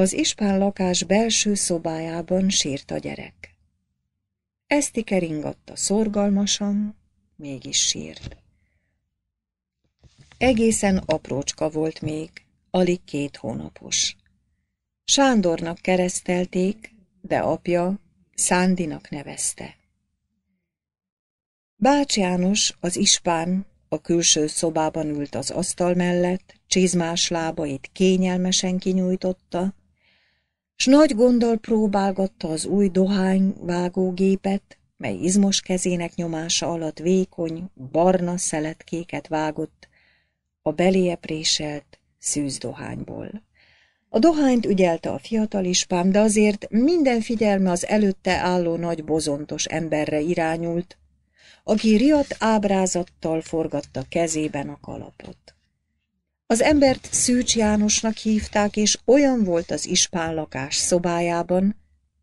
Az ispán lakás belső szobájában sírt a gyerek. Eszti keringatta szorgalmasan, mégis sírt. Egészen aprócska volt még, alig két hónapos. Sándornak keresztelték, de apja Szándinak nevezte. Bács János, az ispán, a külső szobában ült az asztal mellett, csizmás lábait kényelmesen kinyújtotta, s nagy gonddal próbálgatta az új dohányvágógépet, mely izmos kezének nyomása alatt vékony, barna szeletkéket vágott a beléepréselt szűz dohányból. A dohányt ügyelte a fiatal ispám, de azért minden figyelme az előtte álló nagy bozontos emberre irányult, aki riadt ábrázattal forgatta kezében a kalapot. Az embert Szűcs Jánosnak hívták, és olyan volt az ispán lakás szobájában,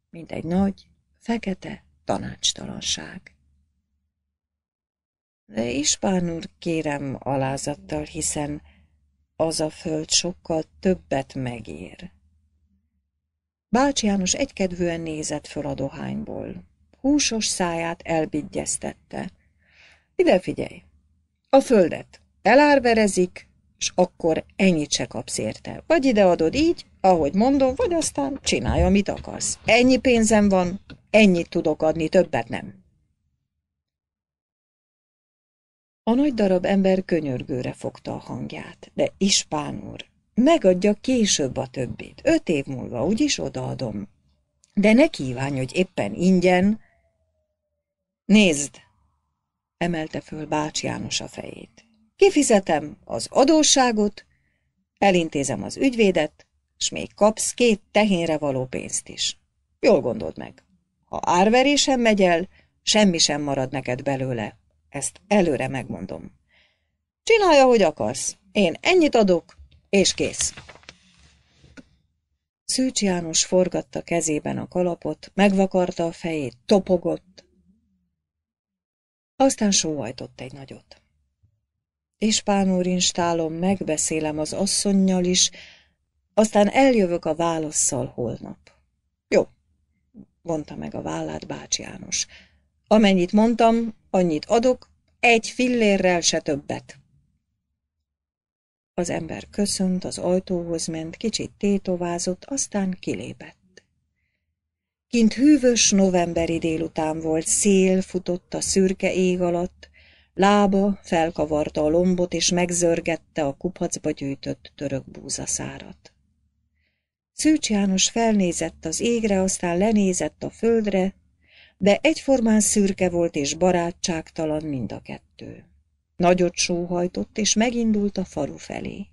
mint egy nagy, fekete tanácstalanság. De ispán úr, kérem alázattal, hiszen az a föld sokkal többet megér. Bács János egykedvűen nézett föl a dohányból. Húsos száját elbigyeztette. Ide figyelj! A földet elárverezik, és akkor ennyit se kapsz érte. Vagy ideadod így, ahogy mondom, vagy aztán csinálj, amit akarsz. Ennyi pénzem van, ennyit tudok adni, többet nem. A nagy darab ember könyörgőre fogta a hangját, de Ispán úr, megadja később a többit, öt év múlva, úgyis odaadom. De ne kívánj, hogy éppen ingyen. Nézd! emelte föl Bács János a fejét. Kifizetem az adósságot, elintézem az ügyvédet, és még kapsz két tehénre való pénzt is. Jól gondold meg. Ha árverésen megy el, semmi sem marad neked belőle. Ezt előre megmondom. Csinálja, hogy akarsz. Én ennyit adok, és kész. Szűcs János forgatta kezében a kalapot, megvakarta a fejét, topogott. Aztán sóhajtott egy nagyot és pánórinstálom, megbeszélem az asszonynal is, aztán eljövök a válaszszal holnap. Jó, mondta meg a vállát bácsi János. Amennyit mondtam, annyit adok, egy fillérrel se többet. Az ember köszönt, az ajtóhoz ment, kicsit tétovázott, aztán kilépett. Kint hűvös novemberi délután volt, szél futott a szürke ég alatt, Lába felkavarta a lombot, és megzörgette a kupacba gyűjtött török búzaszárat. Szűcs János felnézett az égre, aztán lenézett a földre, de egyformán szürke volt és barátságtalan mind a kettő. Nagyot sóhajtott, és megindult a falu felé.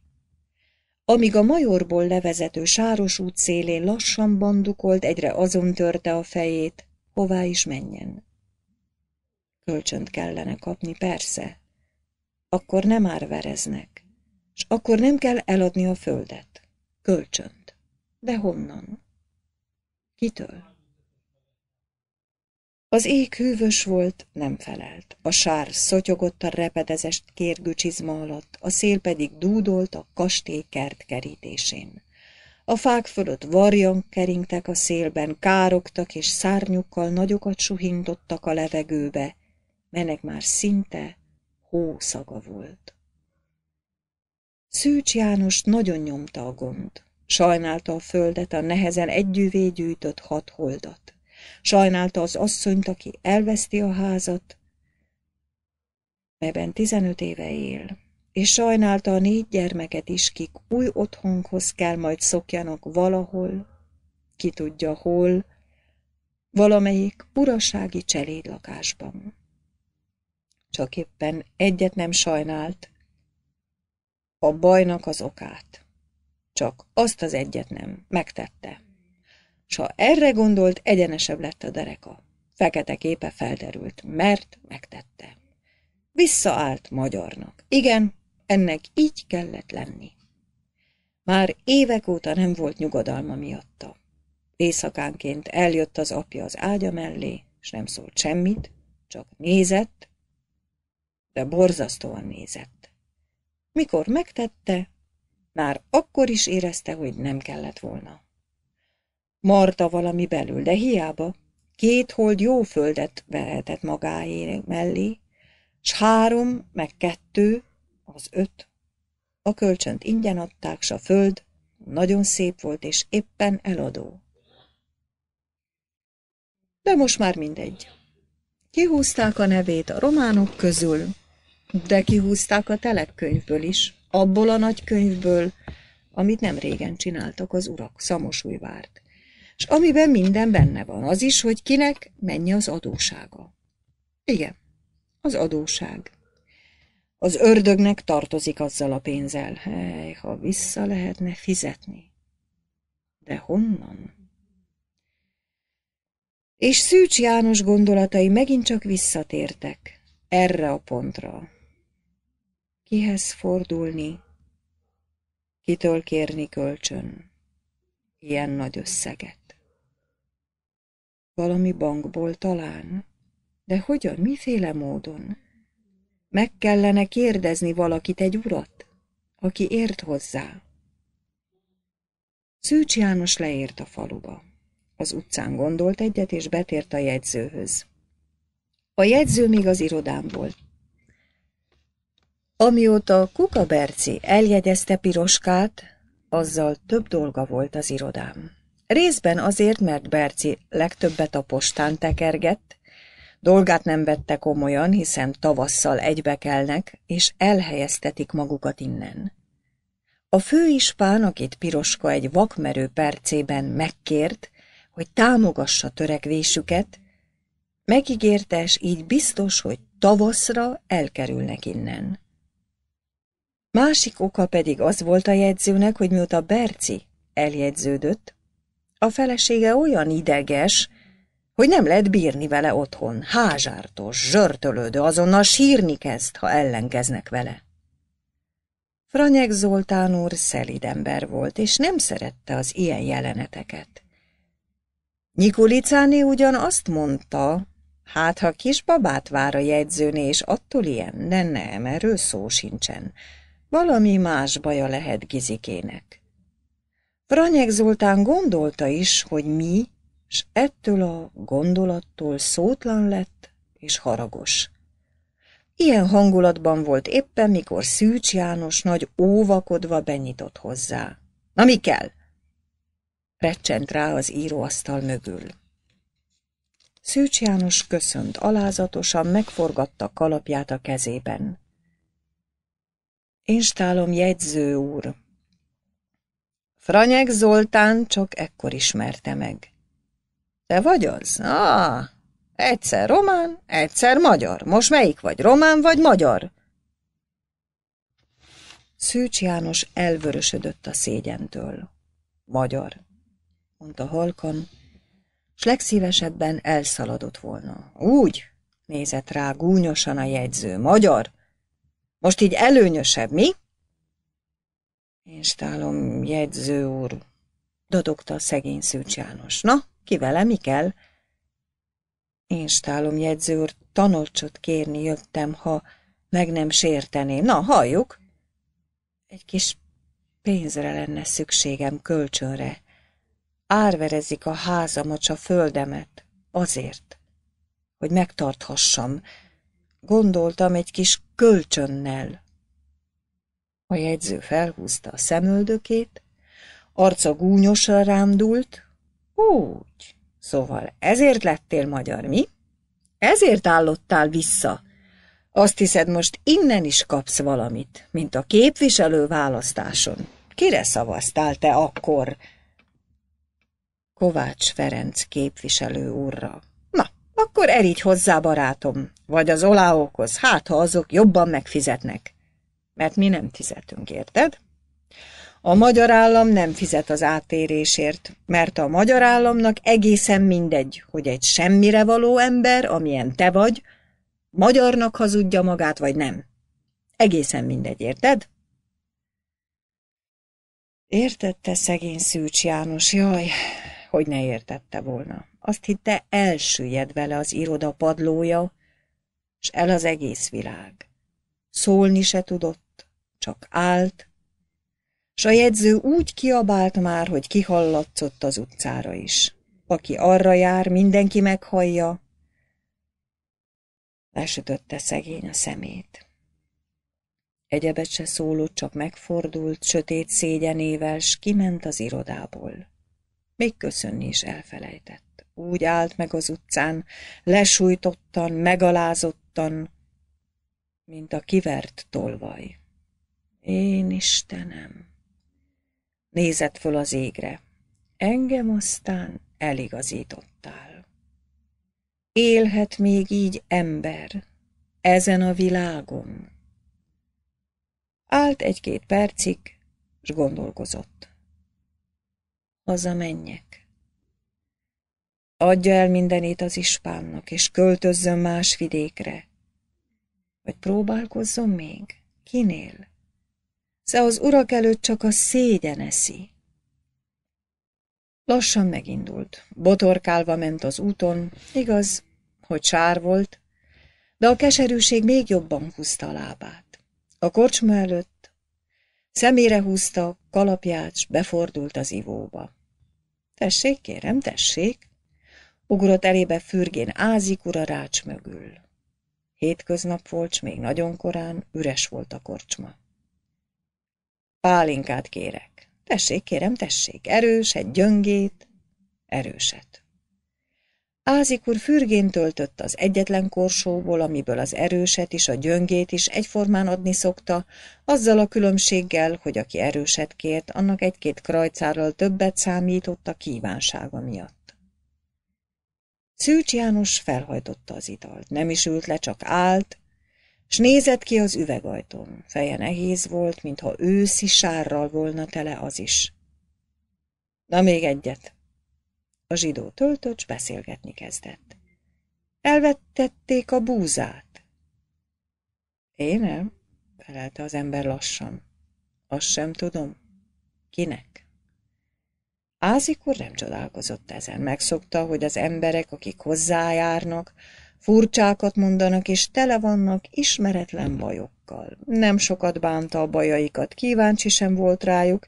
Amíg a majorból levezető sáros út szélén lassan bandukolt, egyre azon törte a fejét, hová is menjen. Kölcsönt kellene kapni, persze. Akkor nem árvereznek. És akkor nem kell eladni a földet. Kölcsönt. De honnan? Kitől? Az ég hűvös volt, nem felelt. A sár szotyogott a repedezest csizma alatt, a szél pedig dúdolt a kastély kert kerítésén. A fák fölött varjon keringtek a szélben, károgtak és szárnyukkal nagyokat suhintottak a levegőbe, melynek már szinte hószaga volt. Szűcs János nagyon nyomta a gond. Sajnálta a földet, a nehezen együvé gyűjtött hat holdat. Sajnálta az asszonyt, aki elveszti a házat, melyben tizenöt éve él, és sajnálta a négy gyermeket is, kik új otthonhoz kell majd szokjanak valahol, ki tudja hol, valamelyik urasági cselédlakásban csak éppen egyet nem sajnált, a bajnak az okát. Csak azt az egyet nem, megtette. S ha erre gondolt, egyenesebb lett a dereka. Fekete képe felderült, mert megtette. Visszaállt magyarnak. Igen, ennek így kellett lenni. Már évek óta nem volt nyugodalma miatta. Éjszakánként eljött az apja az ágya mellé, és nem szólt semmit, csak nézett, de borzasztóan nézett. Mikor megtette, már akkor is érezte, hogy nem kellett volna. Marta valami belül, de hiába, két hold jó földet vehetett magáé mellé, s három, meg kettő, az öt. A kölcsönt ingyen adták, s a föld nagyon szép volt, és éppen eladó. De most már mindegy. Kihúzták a nevét a románok közül, de kihúzták a telepkönyvből is, abból a nagykönyvből, amit nem régen csináltak az urak Szamosújvárt, és amiben minden benne van, az is, hogy kinek mennyi az adósága. Igen, az adóság. Az ördögnek tartozik azzal a pénzzel. Hely, ha vissza lehetne fizetni. De honnan? És Szűcs János gondolatai megint csak visszatértek erre a pontra, Kihez fordulni? Kitől kérni kölcsön? Ilyen nagy összeget. Valami bankból talán? De hogyan, miféle módon? Meg kellene kérdezni valakit egy urat, aki ért hozzá. Szűcs János leért a faluba. Az utcán gondolt egyet, és betért a jegyzőhöz. A jegyző még az irodán volt. Amióta Berci eljegyezte Piroskát, azzal több dolga volt az irodám. Részben azért, mert Berci legtöbbet a postán tekergett, dolgát nem vette komolyan, hiszen tavasszal egybekelnek, és elhelyeztetik magukat innen. A főispán, akit Piroska egy vakmerő percében megkért, hogy támogassa törekvésüket, megígérte, és így biztos, hogy tavaszra elkerülnek innen. Másik oka pedig az volt a jegyzőnek, hogy mióta Berci eljegyződött, a felesége olyan ideges, hogy nem lehet bírni vele otthon, házártos, zsörtölődő, azonnal sírni kezd, ha ellenkeznek vele. Franyek Zoltán úr ember volt, és nem szerette az ilyen jeleneteket. Nikulicáni ugyan azt mondta, hát ha kisbabát vár a jegyzőné, és attól ilyen, de nem, erről szó sincsen. Valami más baja lehet Gizikének. Franyek Zoltán gondolta is, hogy mi, s ettől a gondolattól szótlan lett és haragos. Ilyen hangulatban volt éppen, mikor Szűcs János nagy óvakodva benyitott hozzá. Na mi kell? Recsent rá az íróasztal mögül. Szűcs János köszönt alázatosan, megforgatta kalapját a kezében. Instálom jegyző úr. Franyek Zoltán csak ekkor ismerte meg. Te vagy az? Ah, egyszer román, egyszer magyar. Most melyik vagy, román vagy magyar? Szűcs János elvörösödött a szégyentől. Magyar, mondta halkan, s legszívesebben elszaladott volna. Úgy, nézett rá gúnyosan a jegyző. Magyar? Most így előnyösebb, mi? Én stálom, jegyző úr, dodogta a szegény Szűcs János. Na, ki vele, mi kell? Én stálom, jegyző úr, tanulcsot kérni jöttem, ha meg nem sérteném. Na, halljuk! Egy kis pénzre lenne szükségem kölcsönre. Árverezik a házamat, a földemet. Azért, hogy megtarthassam. Gondoltam, egy kis kölcsönnel. A jegyző felhúzta a szemöldökét, arca gúnyosra rámdult. Úgy, szóval ezért lettél magyar, mi? Ezért állottál vissza. Azt hiszed, most innen is kapsz valamit, mint a képviselő választáson. Kire szavaztál te akkor? Kovács Ferenc képviselő úrra. Akkor erígy hozzá, barátom, vagy az oláókhoz, hát ha azok jobban megfizetnek. Mert mi nem fizetünk, érted? A magyar állam nem fizet az átérésért, mert a magyar államnak egészen mindegy, hogy egy semmire való ember, amilyen te vagy, magyarnak hazudja magát, vagy nem. Egészen mindegy, érted? Értette szegény Szűcs János, jaj, hogy ne értette volna. Azt hitte, elsüllyed vele az iroda padlója, s el az egész világ. Szólni se tudott, csak állt, s a jegyző úgy kiabált már, hogy kihallatszott az utcára is. Aki arra jár, mindenki meghallja. Lesütötte szegény a szemét. Egyebet se szólott, csak megfordult, sötét szégyenével, s kiment az irodából. Még köszönni is elfelejtett. Úgy állt meg az utcán, lesújtottan, megalázottan, mint a kivert tolvaj. Én Istenem! Nézett föl az égre. Engem aztán eligazítottál. Élhet még így ember, ezen a világon. Állt egy-két percig, és gondolkozott menjek. Adja el mindenét az ispánnak, és költözzön más vidékre. Vagy próbálkozzon még? Kinél? Sze az urak előtt csak a szégyen eszi. Lassan megindult, botorkálva ment az úton, igaz, hogy sár volt, de a keserűség még jobban húzta a lábát. A kocsma előtt Szemére húzta, kalapját, s befordult az ivóba. Tessék, kérem, tessék! Ugrott elébe fürgén ázik ura rács mögül. Hétköznap volt, s még nagyon korán, üres volt a korcsma. Pálinkát kérek. Tessék, kérem, tessék, egy gyöngét, erőset. Ázikur fürgén töltött az egyetlen korsóból, amiből az erőset is, a gyöngét is egyformán adni szokta, azzal a különbséggel, hogy aki erőset kért, annak egy-két krajcárral többet számított a kívánsága miatt. Szűcs János felhajtotta az italt. Nem is ült le, csak állt, s nézett ki az üvegajtón. Feje nehéz volt, mintha őszi sárral volna tele az is. Na még egyet, a zsidó töltöcs beszélgetni kezdett. Elvettették a búzát. Én nem, felelte az ember lassan. Azt sem tudom. Kinek? Ázikor nem csodálkozott ezen. Megszokta, hogy az emberek, akik hozzájárnak, furcsákat mondanak és tele vannak ismeretlen bajok fiúkkal. Nem sokat bánta a bajaikat, kíváncsi sem volt rájuk,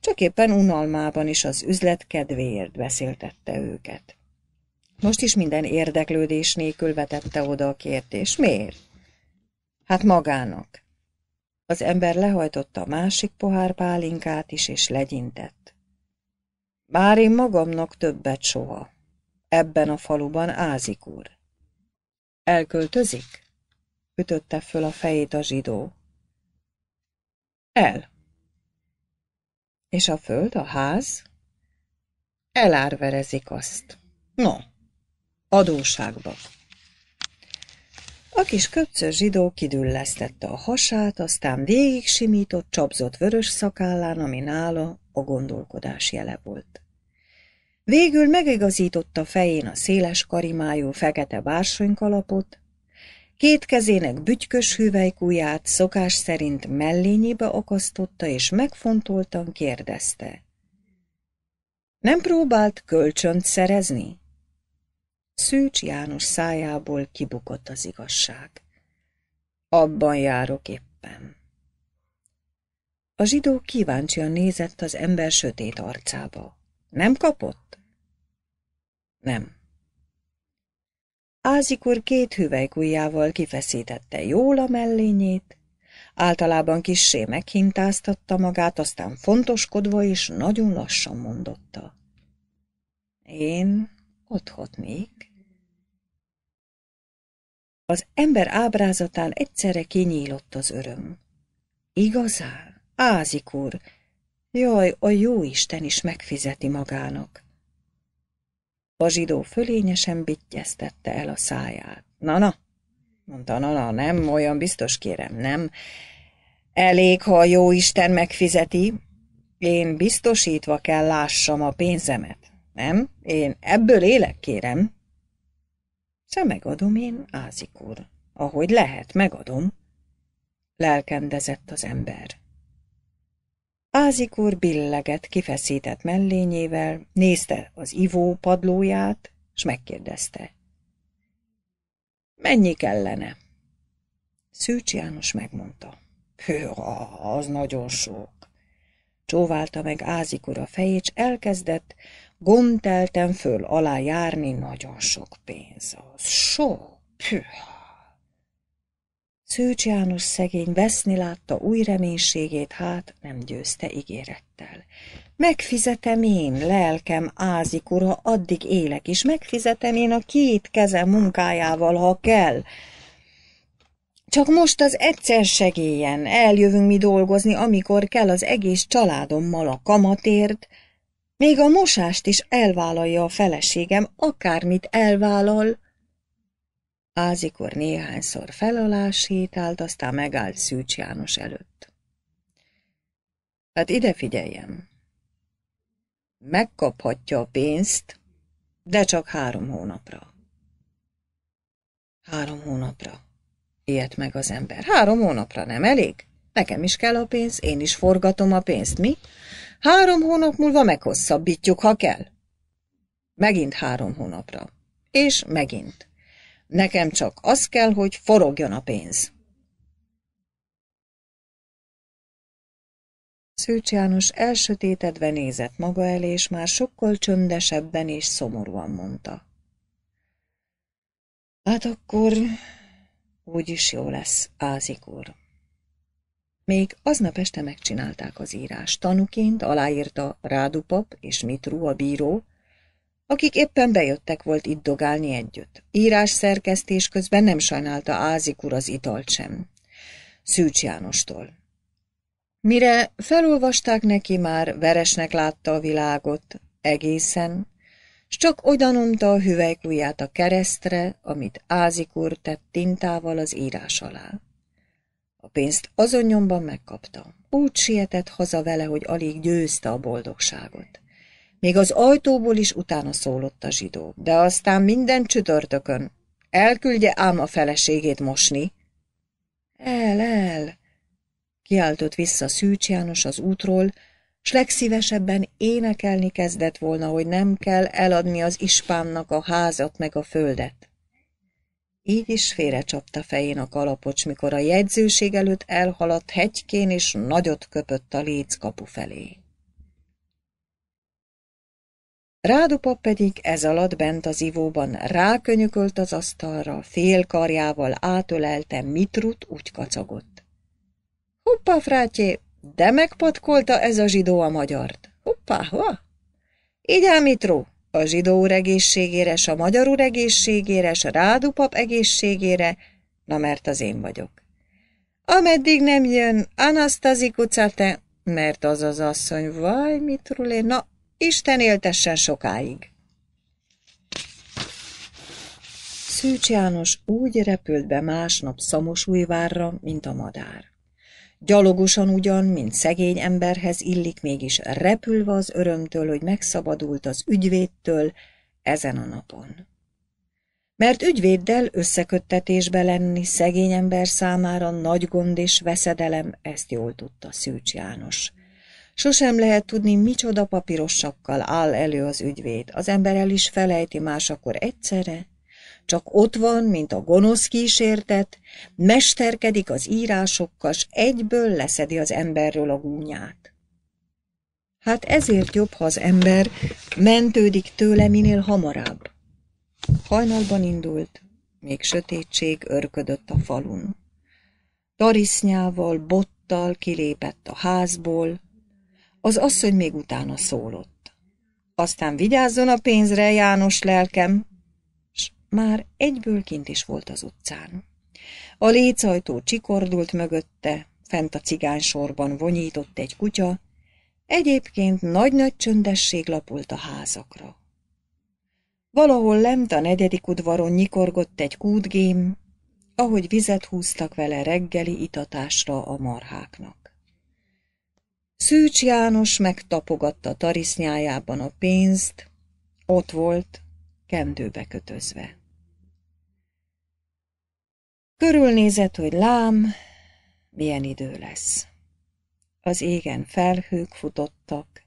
csak éppen unalmában is az üzlet kedvéért beszéltette őket. Most is minden érdeklődés nélkül vetette oda a kérdés. Miért? Hát magának. Az ember lehajtotta a másik pohár pálinkát is, és legyintett. Bár én magamnak többet soha. Ebben a faluban ázik úr. Elköltözik? ütötte föl a fejét a zsidó. El. És a föld, a ház? Elárverezik azt. No, adóságba. A kis köpcös zsidó kidüllesztette a hasát, aztán végig simított, csapzott vörös szakállán, ami nála a gondolkodás jele volt. Végül megigazította fején a széles karimájú fekete bársonykalapot, Két kezének bütykös hüvelykúját szokás szerint mellényébe akasztotta, és megfontoltan kérdezte. Nem próbált kölcsönt szerezni? Szűcs János szájából kibukott az igazság. Abban járok éppen. A zsidó kíváncsian nézett az ember sötét arcába. Nem kapott? Nem. Ázikur két hüvelykujjával kifeszítette jól a mellényét, általában kissé meghintáztatta magát, aztán fontoskodva is nagyon lassan mondotta. Én otthotnék. Az ember ábrázatán egyszerre kinyílott az öröm. Igazán, Ázik úr, jaj, a jó Isten is megfizeti magának zsidó fölényesen bittyeztette el a száját. Na-na, mondta Nana nem, olyan biztos kérem, nem. Elég, ha a jó Isten megfizeti. Én biztosítva kell lássam a pénzemet, nem? Én ebből élek, kérem. Se szóval megadom én, Ázik úr. Ahogy lehet, megadom. Lelkendezett az ember úr billeget kifeszített mellényével, nézte az ivó padlóját, s megkérdezte. Mennyi kellene? Szűcs János megmondta. Hűha, az nagyon sok. Csóválta meg úr a fejét, s elkezdett gondtelten föl alá járni nagyon sok pénz. Az sok, hűha. Szőcs János szegény veszni látta új reménységét, hát nem győzte ígérettel. Megfizetem én, lelkem ázik ura, addig élek is, megfizetem én a két kezem munkájával, ha kell. Csak most az egyszer segélyen, eljövünk mi dolgozni, amikor kell az egész családommal a kamatért, még a mosást is elvállalja a feleségem, akármit elvállal, Ázikor néhányszor felalá sétált, aztán megállt Szűcs János előtt. Hát ide figyeljem. Megkaphatja a pénzt, de csak három hónapra. Három hónapra. Ilyet meg az ember. Három hónapra nem elég? Nekem is kell a pénz, én is forgatom a pénzt, mi? Három hónap múlva meghosszabbítjuk, ha kell. Megint három hónapra. És megint. Nekem csak az kell, hogy forogjon a pénz. Szűcs János elsötétedve nézett maga elé, és már sokkal csöndesebben és szomorúan mondta. Hát akkor úgyis jó lesz, Ázik úr. Még aznap este megcsinálták az írás. Tanuként aláírta Rádupap és Mitru a bíró, akik éppen bejöttek volt itt dogálni együtt. Írás szerkesztés közben nem sajnálta Ázik úr az italt sem. Szűcs Jánostól. Mire felolvasták neki már, veresnek látta a világot, egészen, s csak odanomta a hüvelykujját a keresztre, amit Ázik úr tett tintával az írás alá. A pénzt azon nyomban megkapta. Úgy sietett haza vele, hogy alig győzte a boldogságot. Még az ajtóból is utána szólott a zsidó, de aztán minden csütörtökön. Elküldje ám a feleségét mosni. El, el! Kiáltott vissza Szűcs János az útról, s legszívesebben énekelni kezdett volna, hogy nem kell eladni az ispánnak a házat meg a földet. Így is félrecsapta fején a kalapocs, mikor a jegyzőség előtt elhaladt hegykén, és nagyot köpött a léc kapu felé. Rádupa pedig ez alatt bent az ivóban rákönyökölt az asztalra, félkarjával átölelte Mitrut, úgy kacagott. Hoppá, frátyé, de megpatkolta ez a zsidó a magyart. Hoppá, ha? Így Mitró, a zsidó úr egészségére, s a magyar úr egészségére, s a rádupap egészségére, na mert az én vagyok. Ameddig nem jön Anasztazi kucate, mert az az asszony, vaj, Mitrulé, na Isten éltessen sokáig! Szűcs János úgy repült be másnap Szamosújvárra, mint a madár. Gyalogosan ugyan, mint szegény emberhez illik, mégis repülve az örömtől, hogy megszabadult az ügyvédtől ezen a napon. Mert ügyvéddel összeköttetésbe lenni szegény ember számára nagy gond és veszedelem, ezt jól tudta Szűcs János. Sosem lehet tudni, micsoda papírossakkal áll elő az ügyvéd. Az ember el is felejti másakor egyszerre. Csak ott van, mint a gonosz kísértet, mesterkedik az írásokkal, s egyből leszedi az emberről a gúnyát. Hát ezért jobb, ha az ember mentődik tőle minél hamarabb. Hajnalban indult, még sötétség örködött a falun. Tarisznyával, bottal kilépett a házból, az asszony még utána szólott. Aztán vigyázzon a pénzre, János lelkem! S már egyből kint is volt az utcán. A lécajtó csikordult mögötte, fent a cigány sorban vonyított egy kutya, egyébként nagy-nagy csöndesség lapult a házakra. Valahol lent a negyedik udvaron nyikorgott egy kútgém, ahogy vizet húztak vele reggeli itatásra a marháknak. Szűcs János megtapogatta tarisznyájában a pénzt, ott volt, kendőbe kötözve. Körülnézett, hogy lám, milyen idő lesz. Az égen felhők futottak,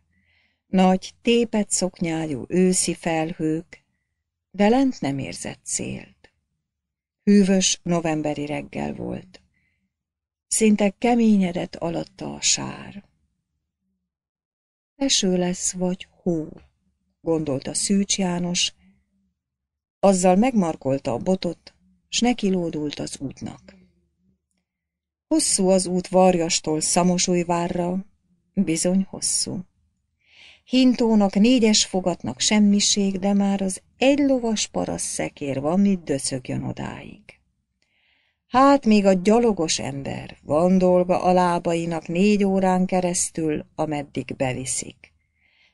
nagy, tépet szoknyájú őszi felhők, de lent nem érzett szélt. Hűvös novemberi reggel volt. Szinte keményedett alatta a sár. Eső lesz, vagy hó, gondolta Szűcs János. Azzal megmarkolta a botot, s nekilódult az útnak. Hosszú az út Varjastól Szamosújvárra, bizony hosszú. Hintónak, négyes fogatnak semmiség, de már az egy lovas paraszt szekér van, mit döcögjön odáig. Hát még a gyalogos ember, van dolga a lábainak négy órán keresztül, ameddig beviszik.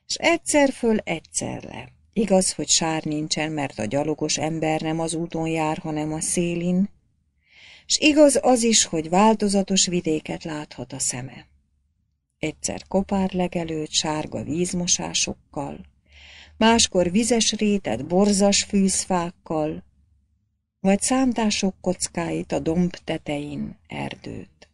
S egyszer föl, egyszer le. Igaz, hogy sár nincsen, mert a gyalogos ember nem az úton jár, hanem a szélin. S igaz az is, hogy változatos vidéket láthat a szeme. Egyszer kopár legelőtt sárga vízmosásokkal, máskor vizes rétet borzas fűszfákkal, vagy számtások kockáit a domb tetején erdőt.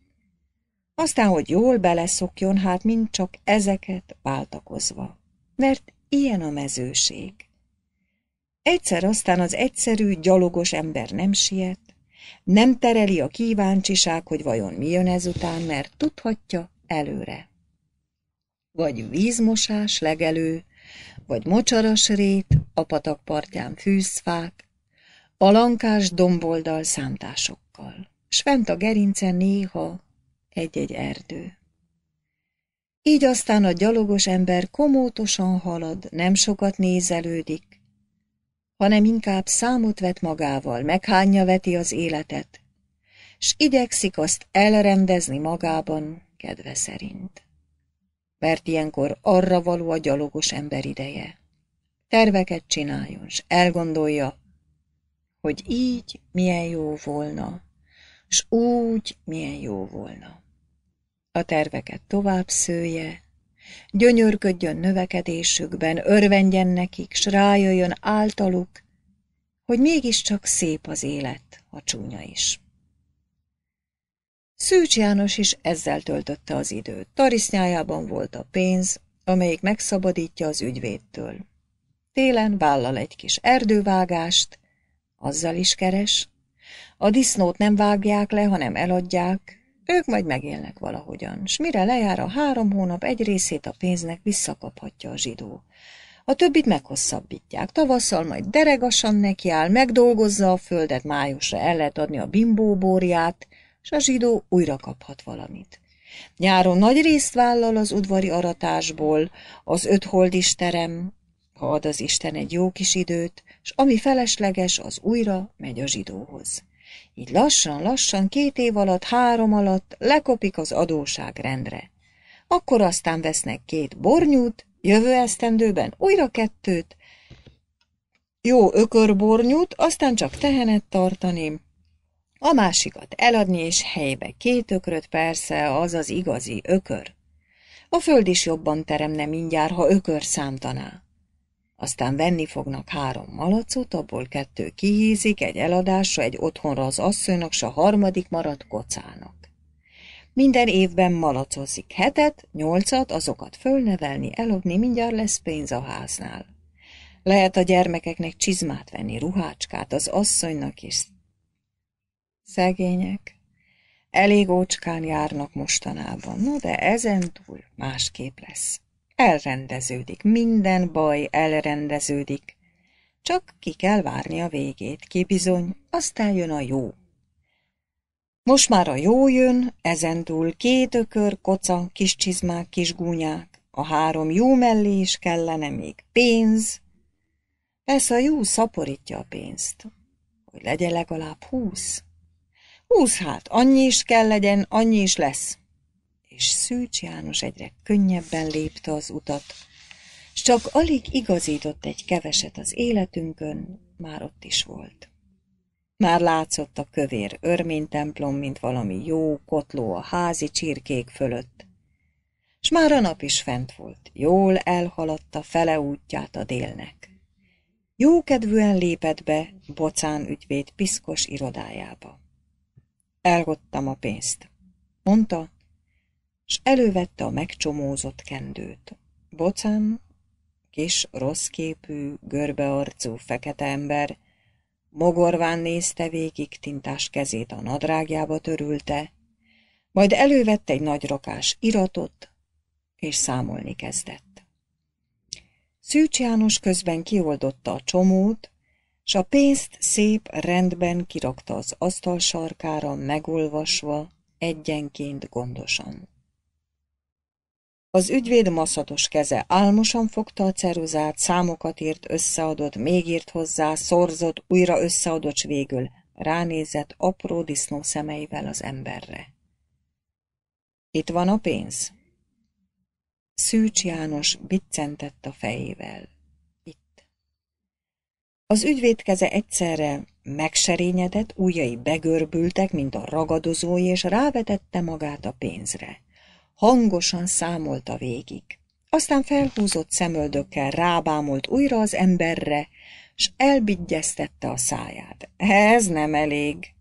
Aztán, hogy jól beleszokjon, hát mind csak ezeket váltakozva, mert ilyen a mezőség. Egyszer aztán az egyszerű, gyalogos ember nem siet, nem tereli a kíváncsiság, hogy vajon mi jön ezután, mert tudhatja előre. Vagy vízmosás legelő, vagy mocsaras rét, a patak partján fűzfák, palankás domboldal szántásokkal, s fent a gerince néha egy-egy erdő. Így aztán a gyalogos ember komótosan halad, nem sokat nézelődik, hanem inkább számot vet magával, meghányja veti az életet, s igyekszik azt elrendezni magában kedve szerint. Mert ilyenkor arra való a gyalogos ember ideje. Terveket csináljon, s elgondolja, hogy így milyen jó volna, s úgy milyen jó volna. A terveket tovább szője, gyönyörködjön növekedésükben, örvendjen nekik, s rájöjjön általuk, hogy mégiscsak szép az élet, ha csúnya is. Szűcs János is ezzel töltötte az időt. Tarisznyájában volt a pénz, amelyik megszabadítja az ügyvédtől. Télen vállal egy kis erdővágást, azzal is keres. A disznót nem vágják le, hanem eladják. Ők majd megélnek valahogyan, s mire lejár a három hónap, egy részét a pénznek visszakaphatja a zsidó. A többit meghosszabbítják. Tavasszal majd deregasan nekiáll, megdolgozza a földet, májusra el lehet adni a bimbóbóriát, és a zsidó újra kaphat valamit. Nyáron nagy részt vállal az udvari aratásból, az is terem, ha ad az Isten egy jó kis időt, és ami felesleges, az újra megy a zsidóhoz. Így lassan-lassan két év alatt, három alatt lekopik az adóság rendre. Akkor aztán vesznek két bornyút, jövő esztendőben újra kettőt, jó ökörbornyút, aztán csak tehenet tartani, a másikat eladni és helybe két ökröt persze, az az igazi ökör. A föld is jobban teremne mindjárt, ha ökör számtaná. Aztán venni fognak három malacot, abból kettő kihízik, egy eladásra, egy otthonra az asszonynak, s a harmadik marad kocának. Minden évben malacozik hetet, nyolcat, azokat fölnevelni, eladni, mindjárt lesz pénz a háznál. Lehet a gyermekeknek csizmát venni, ruhácskát, az asszonynak is. Szegények. Elég ócskán járnak mostanában, no de ezen túl másképp lesz. Elrendeződik, minden baj elrendeződik. Csak ki kell várni a végét, ki bizony, aztán jön a jó. Most már a jó jön, ezentúl két ökör, koca, kis csizmák, kis gúnyák, a három jó mellé is kellene még pénz. Persze a jó szaporítja a pénzt, hogy legyen legalább húsz. Húsz hát, annyi is kell legyen, annyi is lesz és Szűcs János egyre könnyebben lépte az utat, s csak alig igazított egy keveset az életünkön, már ott is volt. Már látszott a kövér örménytemplom, mint valami jó kotló a házi csirkék fölött, s már a nap is fent volt, jól elhaladta fele útját a délnek. Jókedvűen lépett be Bocán ügyvéd piszkos irodájába. Elhottam a pénzt, mondta, s elővette a megcsomózott kendőt. Bocán, kis, rosszképű, görbearcú, fekete ember, mogorván nézte végig tintás kezét a nadrágjába törülte, majd elővette egy nagy rakás iratot, és számolni kezdett. Szűcs János közben kioldotta a csomót, s a pénzt szép rendben kirakta az asztal sarkára, megolvasva, egyenként gondosan. Az ügyvéd maszatos keze álmosan fogta a ceruzát, számokat írt, összeadott, még írt hozzá, szorzott, újra összeadott, végül ránézett apró disznó szemeivel az emberre. Itt van a pénz. Szűcs János biccentett a fejével. Itt. Az ügyvéd keze egyszerre megserényedett, ujjai begörbültek, mint a ragadozói, és rávetette magát a pénzre hangosan számolta végig. Aztán felhúzott szemöldökkel rábámult újra az emberre, s elbigyeztette a száját. Ez nem elég.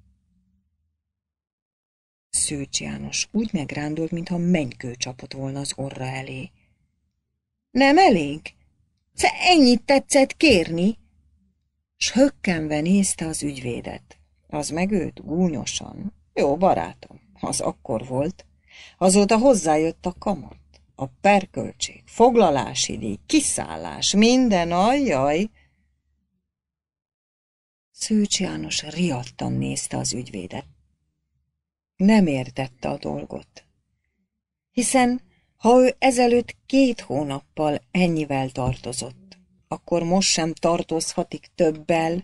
Szőcs János úgy megrándult, mintha mennykő csapott volna az orra elé. Nem elég? Te ennyit tetszett kérni? S hökkenve nézte az ügyvédet. Az meg őt gúnyosan. Jó barátom, az akkor volt. Azóta hozzájött a kamat, a perköltség, foglalási díj, kiszállás, minden, ajjaj! Szőcs János riadtan nézte az ügyvédet. Nem értette a dolgot. Hiszen, ha ő ezelőtt két hónappal ennyivel tartozott, akkor most sem tartozhatik többel,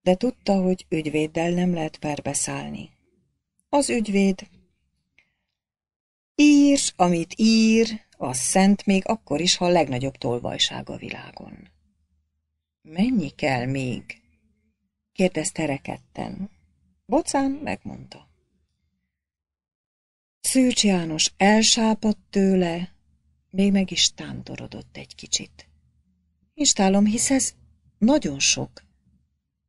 de tudta, hogy ügyvéddel nem lehet perbeszállni. Az ügyvéd Ír, amit ír, az szent még akkor is, ha a legnagyobb tolvajság a világon. Mennyi kell még? kérdezte rekedten. Bocán megmondta. Szűcs János elsápadt tőle, még meg is tántorodott egy kicsit. Istálom, hisz ez nagyon sok.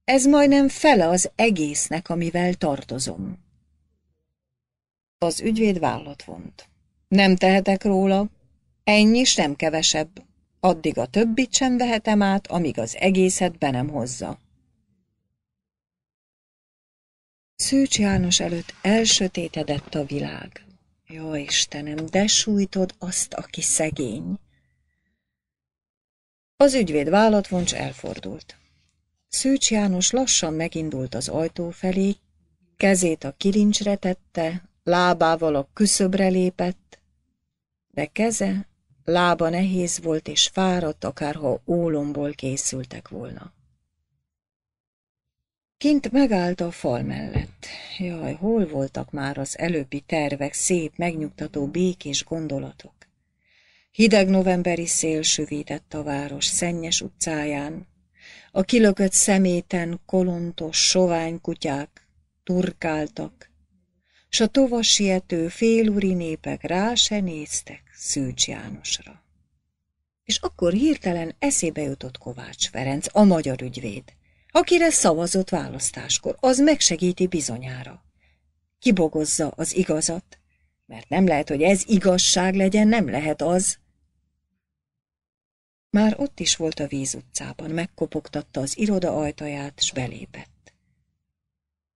Ez majdnem fele az egésznek, amivel tartozom. Az ügyvéd vállat vont. Nem tehetek róla. Ennyi, sem kevesebb. Addig a többit sem vehetem át, amíg az egészet be nem hozza. Szűcs János előtt elsötétedett a világ. Jó Istenem, de sújtod azt, aki szegény. Az ügyvéd vállatvoncs elfordult. Szűcs János lassan megindult az ajtó felé, kezét a kilincsre tette, Lábával a küszöbre lépett, de keze, lába nehéz volt és fáradt, akárha ólomból készültek volna. Kint megállt a fal mellett. Jaj, hol voltak már az előbbi tervek, szép, megnyugtató, békés gondolatok? Hideg novemberi szél süvített a város szennyes utcáján, a kilökött szeméten kolontos, sovány kutyák turkáltak, s a tovasiető féluri népek rá se néztek Szűcs Jánosra. És akkor hirtelen eszébe jutott Kovács Ferenc, a magyar ügyvéd, akire szavazott választáskor, az megsegíti bizonyára. Kibogozza az igazat, mert nem lehet, hogy ez igazság legyen, nem lehet az. Már ott is volt a víz utcában, megkopogtatta az iroda ajtaját, s belépett.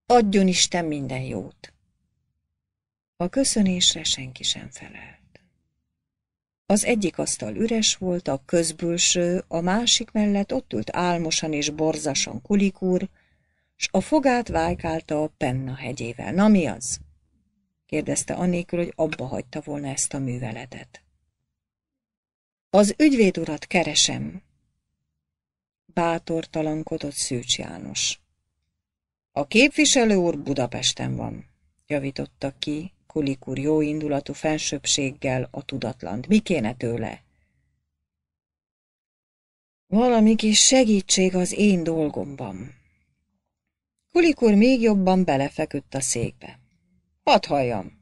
Adjon Isten minden jót! A köszönésre senki sem felelt. Az egyik asztal üres volt, a közbülső, a másik mellett ott ült álmosan és borzasan kulikúr, s a fogát vájkálta a penna hegyével. Na mi az? kérdezte annélkül, hogy abba hagyta volna ezt a műveletet. Az ügyvéd urat keresem, bátortalankodott Szűcs János. A képviselő úr Budapesten van, javította ki, Kulikur jó indulatú felsőbséggel a tudatlant. Mi kéne tőle? Valami kis segítség az én dolgomban. Kulikur még jobban belefeküdt a székbe. Hadd halljam!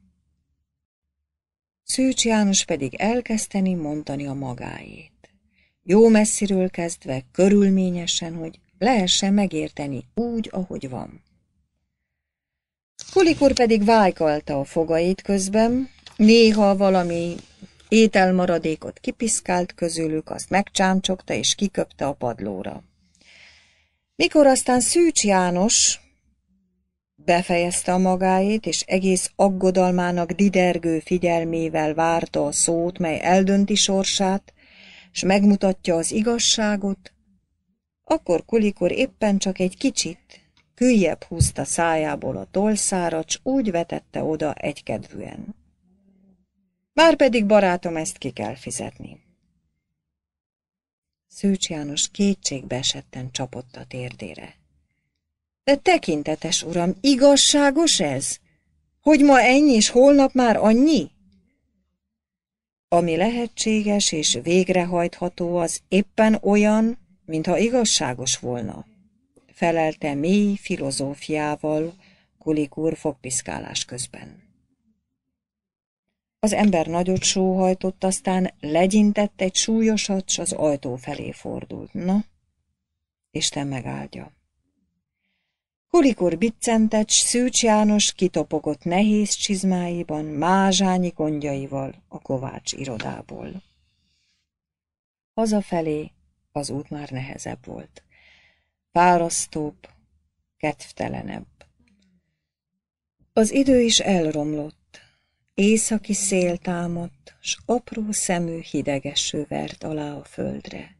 Szűcs János pedig elkezdteni mondani a magáét. Jó messziről kezdve, körülményesen, hogy lehessen megérteni úgy, ahogy van. Kulikor pedig vájkalta a fogait közben, néha valami ételmaradékot kipiszkált közülük, azt megcsámcsogta és kiköpte a padlóra. Mikor aztán Szűcs János befejezte a magáét, és egész aggodalmának didergő figyelmével várta a szót, mely eldönti sorsát, és megmutatja az igazságot, akkor Kulikor éppen csak egy kicsit Küljebb húzta szájából a tolszára, úgy vetette oda egykedvűen. Márpedig, barátom, ezt ki kell fizetni. Szőcs János kétségbe esetten csapott a térdére. De tekintetes uram, igazságos ez? Hogy ma ennyi, és holnap már annyi? Ami lehetséges és végrehajtható, az éppen olyan, mintha igazságos volna felelte mély filozófiával Kulik úr fogpiszkálás közben. Az ember nagyot sóhajtott, aztán legyintett egy súlyosat, s az ajtó felé fordult. Na, Isten megáldja. Kulikor biccentet, Szűcs János kitopogott nehéz csizmáiban, mázsányi gondjaival a kovács irodából. Hazafelé az út már nehezebb volt fárasztóbb, kedvtelenebb. Az idő is elromlott, északi szél támadt, s apró szemű hidegeső vert alá a földre.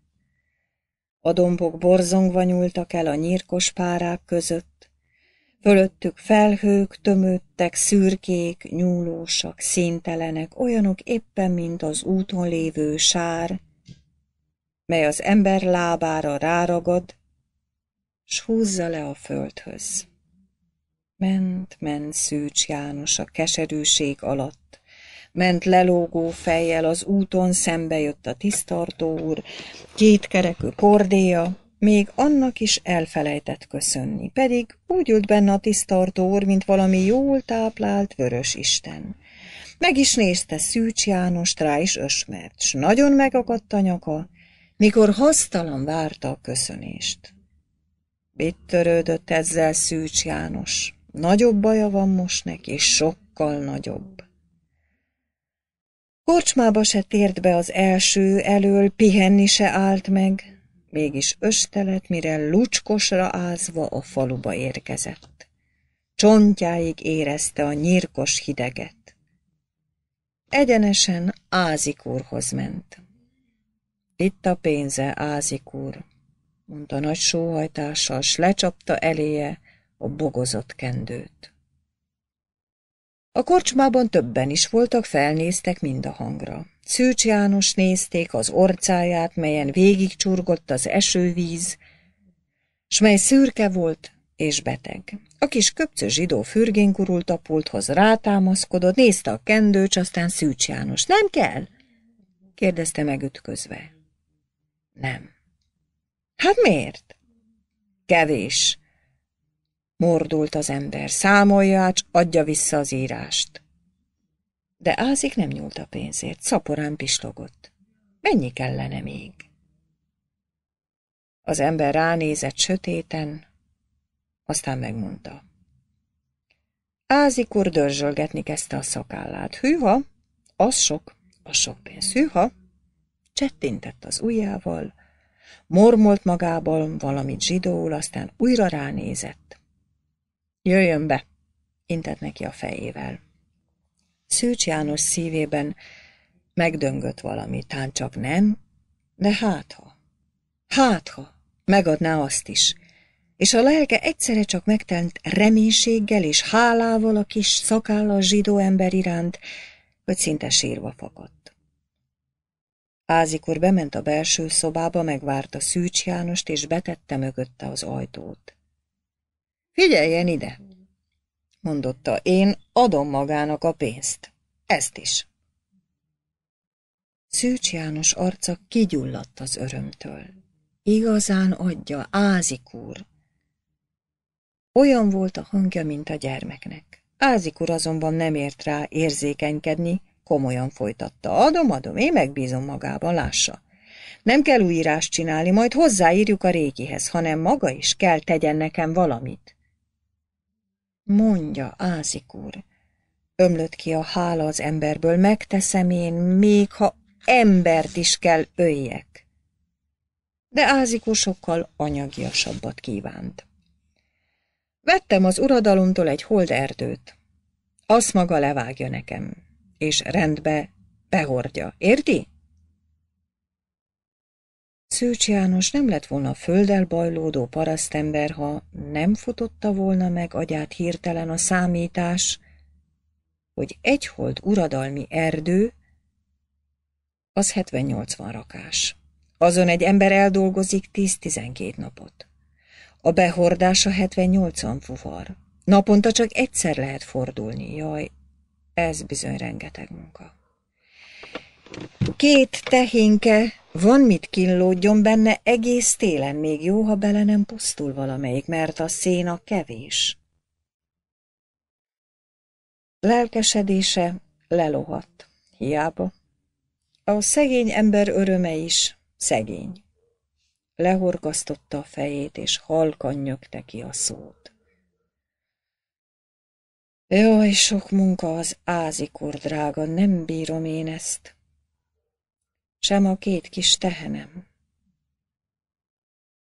A dombok borzongva nyúltak el a nyírkos párák között, fölöttük felhők tömődtek, szürkék, nyúlósak, színtelenek, olyanok éppen, mint az úton lévő sár, mely az ember lábára ráragad, s húzza le a földhöz. Ment, ment Szűcs János a keserűség alatt, ment lelógó fejjel, az úton szembe jött a tisztartó úr, két kerekű kordéja, még annak is elfelejtett köszönni, pedig úgy ült benne a tisztartó úr, mint valami jól táplált vörös isten. Meg is nézte Szűcs Jánost, rá is ösmert, s nagyon megakadt a nyaka, mikor hasztalan várta a köszönést. Mit törődött ezzel Szűcs János? Nagyobb baja van most neki, sokkal nagyobb. Korcsmába se tért be az első elől, pihenni se állt meg, mégis östelet, mire lucskosra ázva a faluba érkezett. Csontjáig érezte a nyírkos hideget. Egyenesen Ázik úrhoz ment. Itt a pénze, Ázik úr, mondta nagy sóhajtással, s lecsapta eléje a bogozott kendőt. A korcsmában többen is voltak, felnéztek mind a hangra. Szűcs János nézték az orcáját, melyen végigcsurgott az esővíz, s mely szürke volt és beteg. A kis köpcő zsidó fürgén gurult a pulthoz, rátámaszkodott, nézte a kendőcs, aztán Szűcs János. Nem kell? kérdezte megütközve. Nem. Hát miért? Kevés. Mordult az ember. át, adja vissza az írást. De Ázik nem nyúlt a pénzért, szaporán pislogott. Mennyi kellene még? Az ember ránézett sötéten, aztán megmondta. Ázik úr dörzsölgetni kezdte a szakállát. Hűha, az sok, a sok pénz. Hűha, csettintett az ujjával, Mormolt magában valamit zsidóul, aztán újra ránézett. Jöjjön be! intett neki a fejével. Szűcs János szívében megdöngött valami, tán csak nem, de hátha, hátha, megadná azt is, és a lelke egyszerre csak megtelt reménységgel és hálával a kis szakállal zsidó ember iránt, hogy szinte sírva fakadt. Házikor bement a belső szobába, megvárta Szűcs Jánost, és betette mögötte az ajtót. Figyeljen ide! mondotta, én adom magának a pénzt. Ezt is. Szűcs János arca kigyulladt az örömtől. Igazán adja, Ázik úr. Olyan volt a hangja, mint a gyermeknek. Ázik úr azonban nem ért rá érzékenykedni, Komolyan folytatta. Adom, adom, én megbízom magában, lássa. Nem kell újírást csinálni, majd hozzáírjuk a régihez, hanem maga is kell tegyen nekem valamit. Mondja, Ázik úr, ömlött ki a hála az emberből, megteszem én, még ha embert is kell öljek. De Ázik úr sokkal anyagiasabbat kívánt. Vettem az uradalomtól egy hold erdőt. Azt maga levágja nekem és rendbe behordja. Érti? Szőcs János nem lett volna földel bajlódó parasztember, ha nem futotta volna meg agyát hirtelen a számítás, hogy egyhold uradalmi erdő, az 70-80 rakás. Azon egy ember eldolgozik 10-12 napot. A behordása 70-80 fuvar. Naponta csak egyszer lehet fordulni, jaj, ez bizony rengeteg munka. Két tehénke, van mit kínlódjon benne egész télen, még jó, ha bele nem pusztul valamelyik, mert a széna kevés. Lelkesedése lelohadt, hiába. A szegény ember öröme is szegény. Lehorgasztotta a fejét, és halkan nyögte ki a szót. Jaj, sok munka az ázikor, drága, nem bírom én ezt. Sem a két kis tehenem.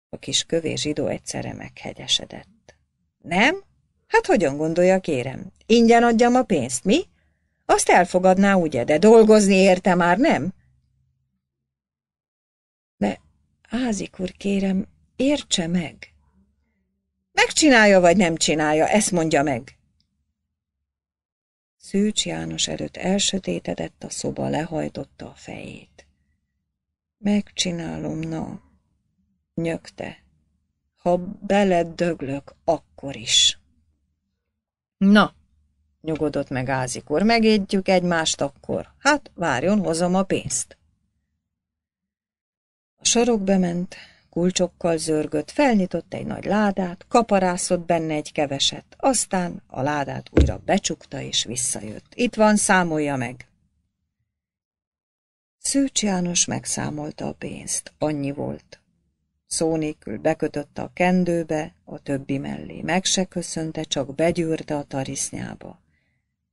A kis kövér zsidó egyszerre meghegyesedett. Nem? Hát hogyan gondolja, kérem? Ingyen adjam a pénzt, mi? Azt elfogadná, ugye, de dolgozni érte már, nem? De, ázikur, kérem, értse meg. Megcsinálja, vagy nem csinálja, ezt mondja meg. Szűcs János előtt elsötétedett a szoba, lehajtotta a fejét. Megcsinálom, na, nyögte. Ha beled döglök, akkor is. Na, nyugodott meg Ázikor, megédjük egymást akkor. Hát, várjon, hozom a pénzt. A sarok bement, kulcsokkal zörgött, felnyitott egy nagy ládát, kaparászott benne egy keveset, aztán a ládát újra becsukta és visszajött. Itt van, számolja meg! Szűcs János megszámolta a pénzt, annyi volt. Szó nélkül bekötötte a kendőbe, a többi mellé, meg se köszönte, csak begyűrte a tarisznyába.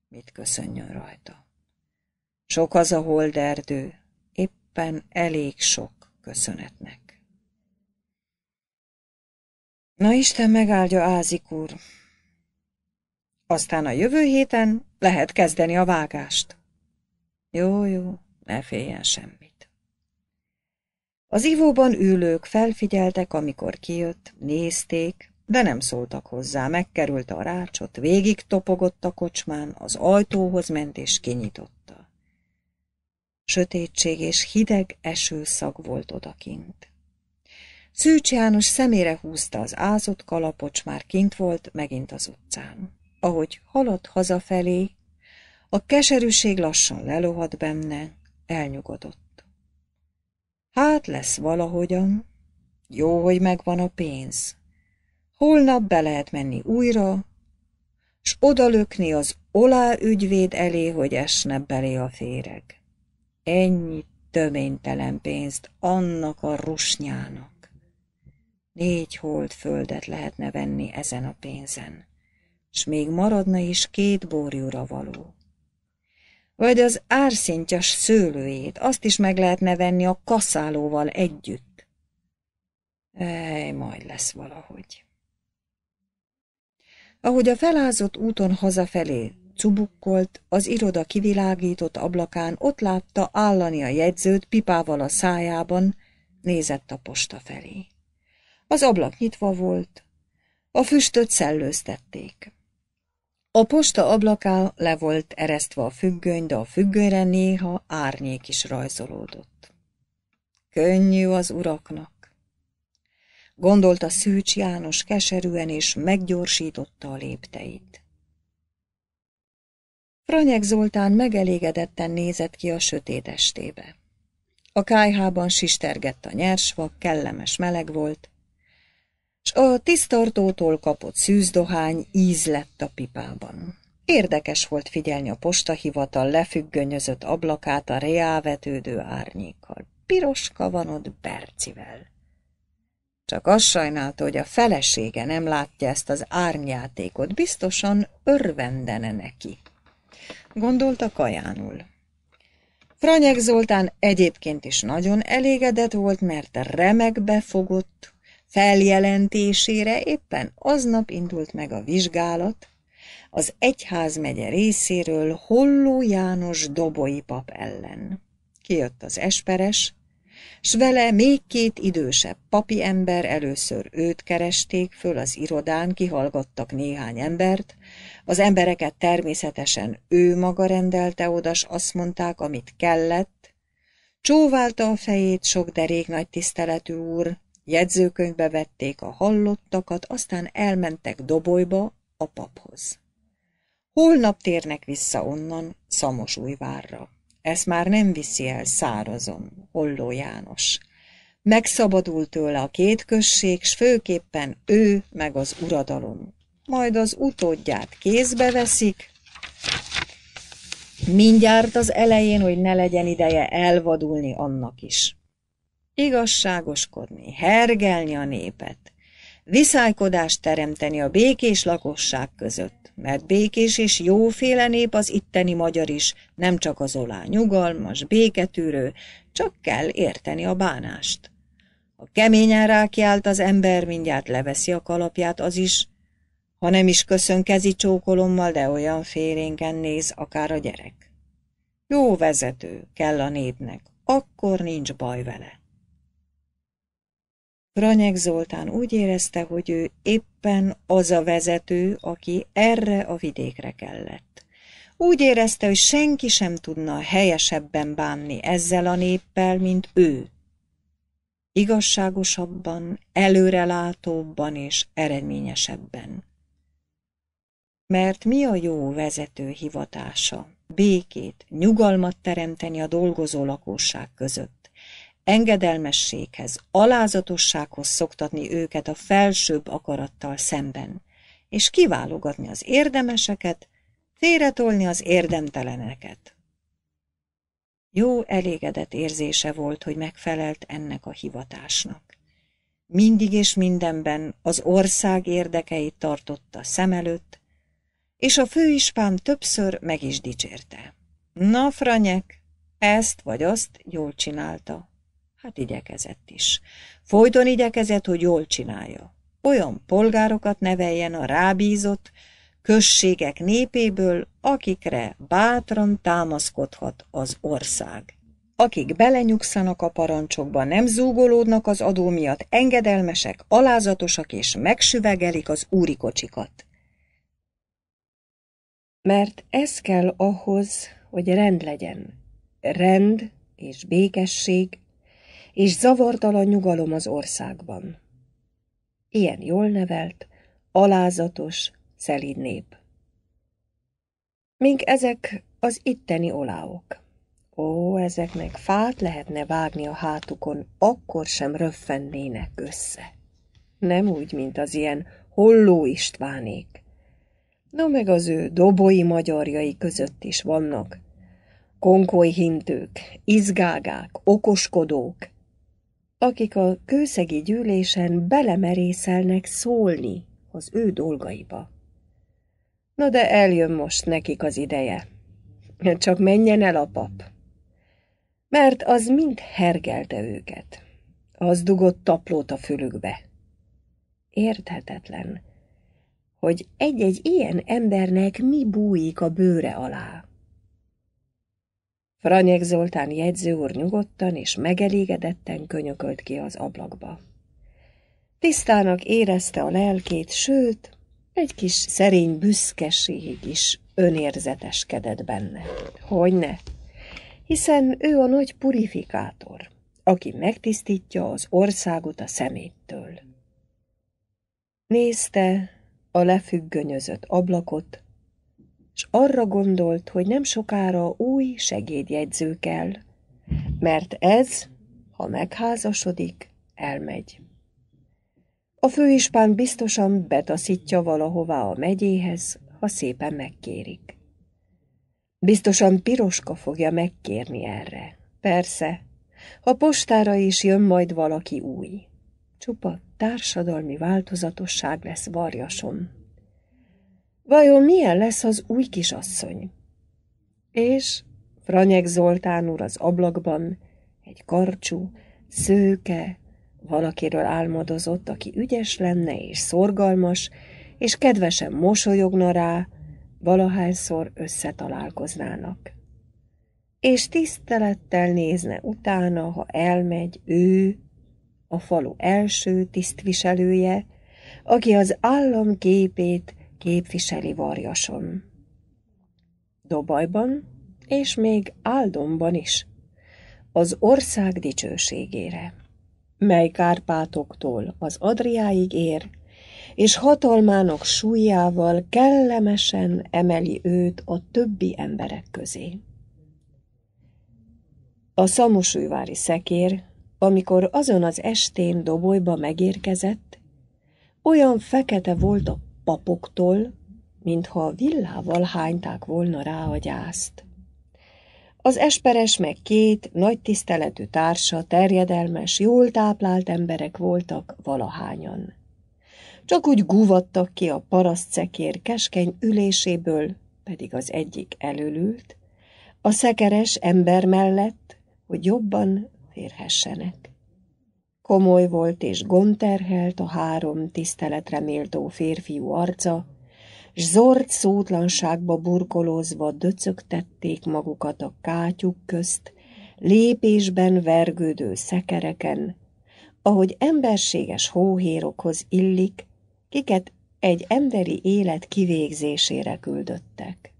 Mit köszönjön rajta? Sok az a holderdő, éppen elég sok köszönetnek. Na Isten megáldja, Ázik úr! Aztán a jövő héten lehet kezdeni a vágást. Jó, jó, ne féljen semmit. Az ivóban ülők felfigyeltek, amikor kijött, nézték, de nem szóltak hozzá, megkerült a rácsot, végig topogott a kocsmán, az ajtóhoz ment és kinyitotta. Sötétség és hideg esőszag volt odakint. Szűcs János szemére húzta az ázott kalapocs, már kint volt, megint az utcán. Ahogy haladt hazafelé, a keserűség lassan lelohadt benne, elnyugodott. Hát lesz valahogyan. Jó, hogy megvan a pénz. Holnap be lehet menni újra, s odalökni az olá ügyvéd elé, hogy esne belé a féreg. Ennyi töménytelen pénzt annak a rusnyának. Négy hold földet lehetne venni ezen a pénzen, s még maradna is két borjúra való. Vagy az árszintjas szőlőjét, azt is meg lehetne venni a kaszálóval együtt. Ej, majd lesz valahogy. Ahogy a felázott úton hazafelé cubukkolt, az iroda kivilágított ablakán ott látta állani a jegyzőt pipával a szájában, nézett a posta felé. Az ablak nyitva volt. A füstöt szellőztették. A posta ablaká le volt eresztve a függöny, de a függönyre néha árnyék is rajzolódott. Könnyű az uraknak. Gondolta Szűcs János keserűen, és meggyorsította a lépteit. Franyek Zoltán megelégedetten nézett ki a sötét estébe. A kájhában sistergett a nyersva, kellemes meleg volt, s a tisztartótól kapott szűzdohány íz lett a pipában. Érdekes volt figyelni a postahivatal lefüggönyözött ablakát a reávetődő árnyékkal. Piroska van ott bercivel. Csak azt sajnálta, hogy a felesége nem látja ezt az árnyátékot, biztosan örvendene neki. Gondolta kajánul. Franyek Zoltán egyébként is nagyon elégedett volt, mert remekbe fogott, feljelentésére éppen aznap indult meg a vizsgálat az egyházmegye részéről Holló János Doboi pap ellen. Kijött az esperes, s vele még két idősebb papi ember először őt keresték föl az irodán, kihallgattak néhány embert, az embereket természetesen ő maga rendelte oda, s azt mondták, amit kellett, Csóválta a fejét sok derék nagy tiszteletű úr, Jegyzőkönyvbe vették a hallottakat, aztán elmentek Dobolyba, a paphoz. Holnap térnek vissza onnan, Szamosújvárra. Ezt már nem viszi el szárazon, Holló János. Megszabadul tőle a két község, s főképpen ő meg az uradalom. Majd az utódját kézbe veszik, mindjárt az elején, hogy ne legyen ideje elvadulni annak is igazságoskodni, hergelni a népet, viszálykodást teremteni a békés lakosság között, mert békés és jóféle nép az itteni magyar is, nem csak az olá nyugalmas, béketűrő, csak kell érteni a bánást. Ha keményen rákiált az ember, mindjárt leveszi a kalapját az is, ha nem is köszön kezi csókolommal, de olyan félénken néz akár a gyerek. Jó vezető kell a népnek, akkor nincs baj vele. Ranyek Zoltán úgy érezte, hogy ő éppen az a vezető, aki erre a vidékre kellett. Úgy érezte, hogy senki sem tudna helyesebben bánni ezzel a néppel, mint ő. Igazságosabban, előrelátóbban és eredményesebben. Mert mi a jó vezető hivatása? Békét, nyugalmat teremteni a dolgozó lakosság között engedelmességhez, alázatossághoz szoktatni őket a felsőbb akarattal szemben, és kiválogatni az érdemeseket, félretolni az érdemteleneket. Jó elégedett érzése volt, hogy megfelelt ennek a hivatásnak. Mindig és mindenben az ország érdekeit tartotta szem előtt, és a főispán többször meg is dicsérte. Na, Franyek, ezt vagy azt jól csinálta, Hát igyekezett is. Folyton igyekezett, hogy jól csinálja. Olyan polgárokat neveljen a rábízott, községek népéből, akikre bátran támaszkodhat az ország. Akik belenyugszanak a parancsokba, nem zúgolódnak az adó miatt, engedelmesek, alázatosak és megsüvegelik az úri kocsikat. Mert ez kell ahhoz, hogy rend legyen. Rend és békesség és zavartalan nyugalom az országban. Ilyen jól nevelt, alázatos, szelíd nép. Mink ezek az itteni oláok. Ó, ezeknek fát lehetne vágni a hátukon, akkor sem röffennének össze. Nem úgy, mint az ilyen holló Istvánék. Na meg az ő doboi magyarjai között is vannak. Konkoly hintők, izgágák, okoskodók, akik a kőszegi gyűlésen belemerészelnek szólni az ő dolgaiba. Na de eljön most nekik az ideje. Csak menjen el a pap. Mert az mind hergelte őket. Az dugott taplót a fülükbe. Érthetetlen, hogy egy-egy ilyen embernek mi bújik a bőre alá. Franyek Zoltán jegyző úr nyugodtan és megelégedetten könyökölt ki az ablakba. Tisztának érezte a lelkét, sőt, egy kis szerény büszkeség is önérzeteskedett benne. Hogyne? Hiszen ő a nagy purifikátor, aki megtisztítja az országot a szeméttől. Nézte a lefüggönyözött ablakot, s arra gondolt, hogy nem sokára új segédjegyző kell, mert ez, ha megházasodik, elmegy. A főispán biztosan betaszítja valahová a megyéhez, ha szépen megkérik. Biztosan piroska fogja megkérni erre. Persze, a postára is jön majd valaki új. Csupa társadalmi változatosság lesz varjason, Vajon milyen lesz az új kisasszony? És Franyek Zoltán úr az ablakban, egy karcsú, szőke, valakiről álmodozott, aki ügyes lenne és szorgalmas, és kedvesen mosolyogna rá, valahányszor összetalálkoznának. És tisztelettel nézne utána, ha elmegy ő, a falu első tisztviselője, aki az állam képét képviseli Varjason. Dobajban és még áldomban is, az ország dicsőségére, mely Kárpátoktól az Adriáig ér, és hatalmának súlyával kellemesen emeli őt a többi emberek közé. A szamosújvári szekér, amikor azon az estén dobolyba megérkezett, olyan fekete volt a papoktól, mintha villával hányták volna rá a gyászt. Az esperes meg két nagy tiszteletű társa terjedelmes, jól táplált emberek voltak valahányan. Csak úgy guvattak ki a szekér keskeny üléséből, pedig az egyik előlült, a szekeres ember mellett, hogy jobban férhessenek. Komoly volt és gonterhelt a három tiszteletre méltó férfiú arca, s zord szótlanságba burkolózva döcögtették magukat a kátyuk közt, lépésben vergődő szekereken, ahogy emberséges hóhérokhoz illik, kiket egy emberi élet kivégzésére küldöttek.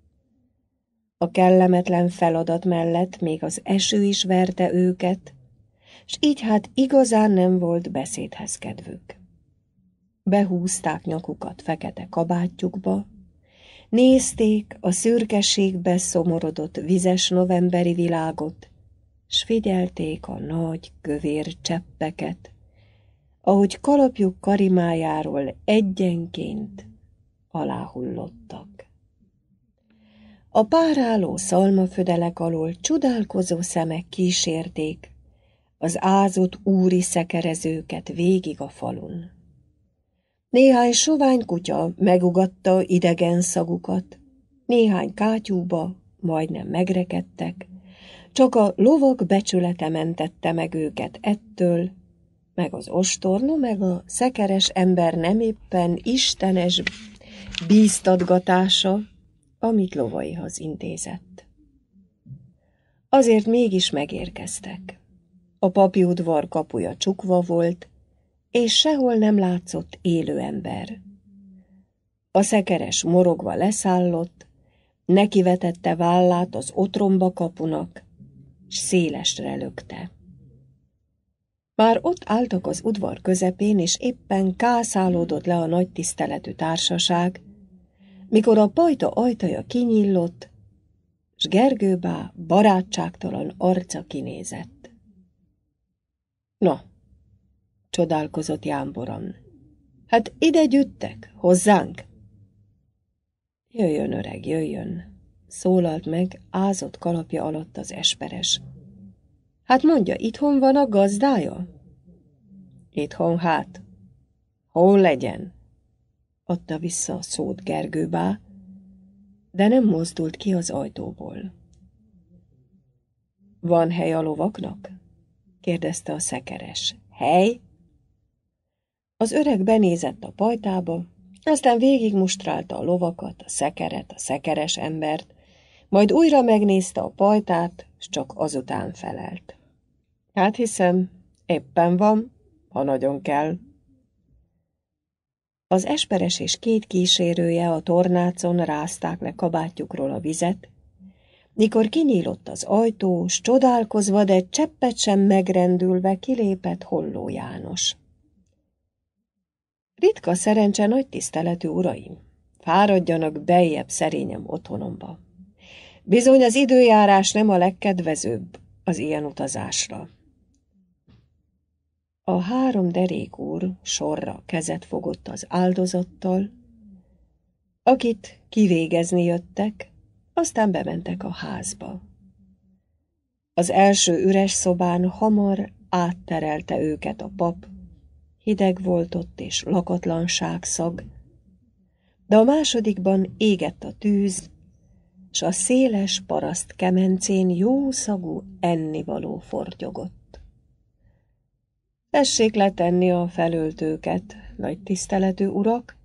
A kellemetlen feladat mellett még az eső is verte őket, s így hát igazán nem volt beszédhez kedvük. Behúzták nyakukat fekete kabátjukba, nézték a szürkeségbe szomorodott vizes novemberi világot, s figyelték a nagy, kövér cseppeket, ahogy kalapjuk karimájáról egyenként aláhullottak. A páráló szalmafödelek alól csodálkozó szemek kísérték az ázott úri szekerezőket végig a falun. Néhány sovány kutya megugatta idegen szagukat, néhány kátyúba majdnem megrekedtek, csak a lovak becsülete mentette meg őket ettől, meg az ostorna, meg a szekeres ember nem éppen istenes bíztatgatása, amit lovaihoz intézett. Azért mégis megérkeztek. A udvar kapuja csukva volt, és sehol nem látszott élő ember. A szekeres morogva leszállott, nekivetette vállát az otromba kapunak, s szélesre lökte. Már ott álltak az udvar közepén, és éppen kászálódott le a nagy tiszteletű társaság, mikor a pajta ajtaja kinyillott, s Gergőbá barátságtalan arca kinézett. No, csodálkozott Jámboran. Hát ide gyűttek, hozzánk. Jöjjön, öreg, jöjjön, szólalt meg ázott kalapja alatt az esperes. Hát mondja, itthon van a gazdája? Itthon hát. Hol legyen? Adta vissza a szót Gergőbá, de nem mozdult ki az ajtóból. Van hely a lovaknak? kérdezte a szekeres. Hely? Az öreg benézett a pajtába, aztán végigmustrálta a lovakat, a szekeret, a szekeres embert, majd újra megnézte a pajtát, s csak azután felelt. Hát hiszem, éppen van, ha nagyon kell. Az esperes és két kísérője a tornácon rázták le kabátjukról a vizet, mikor kinyílott az ajtó, s csodálkozva, de cseppet sem megrendülve kilépett Holló János. Ritka szerencse nagy tiszteletű uraim, fáradjanak bejebb szerényem otthonomba. Bizony az időjárás nem a legkedvezőbb az ilyen utazásra. A három derék úr sorra kezet fogott az áldozattal, akit kivégezni jöttek, aztán bementek a házba. Az első üres szobán hamar átterelte őket a pap, hideg volt ott és lakatlanság szag, de a másodikban égett a tűz, s a széles paraszt kemencén jó szagú ennivaló fortyogott. Tessék letenni a felöltőket, nagy tiszteletű urak,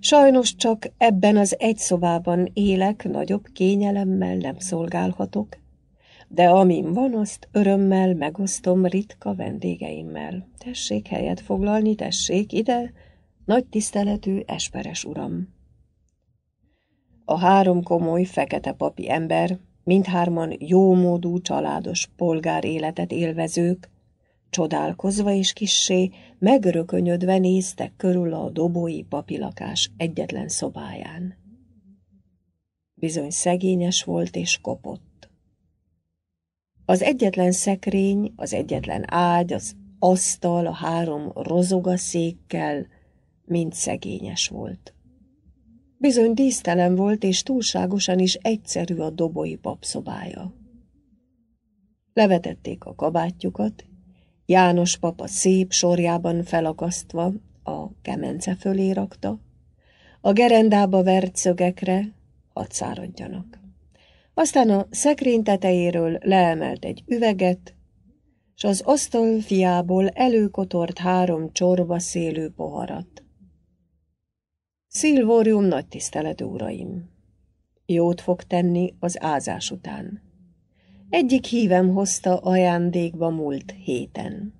Sajnos csak ebben az egy szobában élek, nagyobb kényelemmel nem szolgálhatok, de amin van, azt örömmel megosztom ritka vendégeimmel. Tessék helyet foglalni, tessék ide, nagy tiszteletű esperes uram. A három komoly, fekete papi ember, mindhárman jómódú, családos polgár életet élvezők, Csodálkozva és kissé, megörökönyödve néztek körül a dobói papilakás egyetlen szobáján. Bizony szegényes volt és kopott. Az egyetlen szekrény, az egyetlen ágy, az asztal, a három rozogaszékkel mind szegényes volt. Bizony dísztelen volt, és túlságosan is egyszerű a dobói papszobája. Levetették a kabátjukat, János papa szép sorjában felakasztva a kemence fölé rakta, a gerendába vert szögekre hadd száradjanak. Aztán a szekrény tetejéről leemelt egy üveget, s az asztal fiából előkotort három csorba szélő poharat. Szilvórium nagy tisztelet, uraim! Jót fog tenni az ázás után. Egyik hívem hozta ajándékba múlt héten.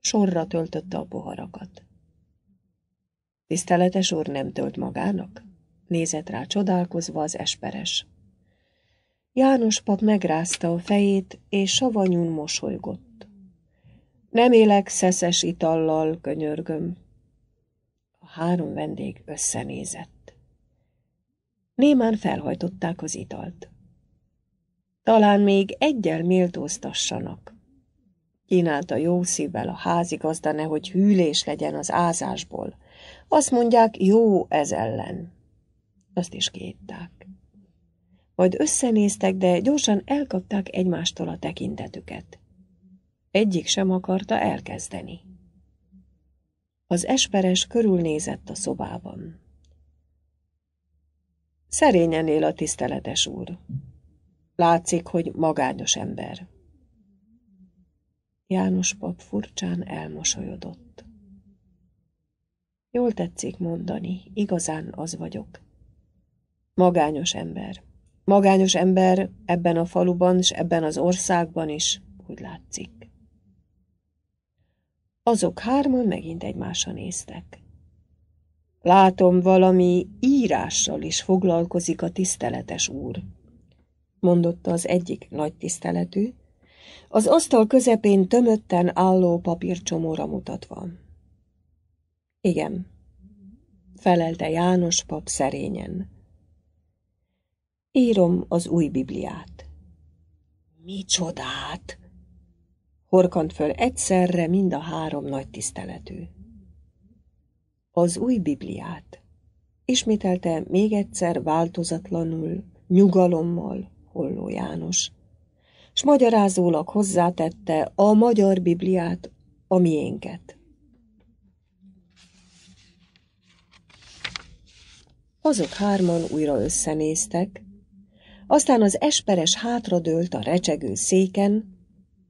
Sorra töltötte a poharakat. Tiszteletes úr nem tölt magának? Nézett rá csodálkozva az esperes. János pap megrázta a fejét, és savanyún mosolygott. Nem élek szeszes itallal, könyörgöm. A három vendég összenézett. Némán felhajtották az italt. Talán még egyel méltóztassanak. Kínálta jó szívvel a házigazda, nehogy hűlés legyen az ázásból. Azt mondják, jó ez ellen. Azt is kiitták. Majd összenéztek, de gyorsan elkapták egymástól a tekintetüket. Egyik sem akarta elkezdeni. Az esperes körülnézett a szobában. Szerényen él a tiszteletes úr. Látszik, hogy magányos ember. János pap furcsán elmosolyodott. Jól tetszik mondani, igazán az vagyok. Magányos ember. Magányos ember ebben a faluban és ebben az országban is, úgy látszik. Azok hárman megint egymásra néztek. Látom, valami írással is foglalkozik a tiszteletes úr mondotta az egyik tiszteletű, az asztal közepén tömötten álló papírcsomóra mutatva. Igen, felelte János pap szerényen. Írom az új Bibliát. Micsodát! Horkant föl egyszerre mind a három nagy tiszteletű. Az új Bibliát. Ismételte még egyszer változatlanul, nyugalommal, Holló János. S magyarázólag hozzátette a magyar Bibliát, a miénket. Azok hárman újra összenéztek, aztán az esperes hátradőlt a recsegő széken,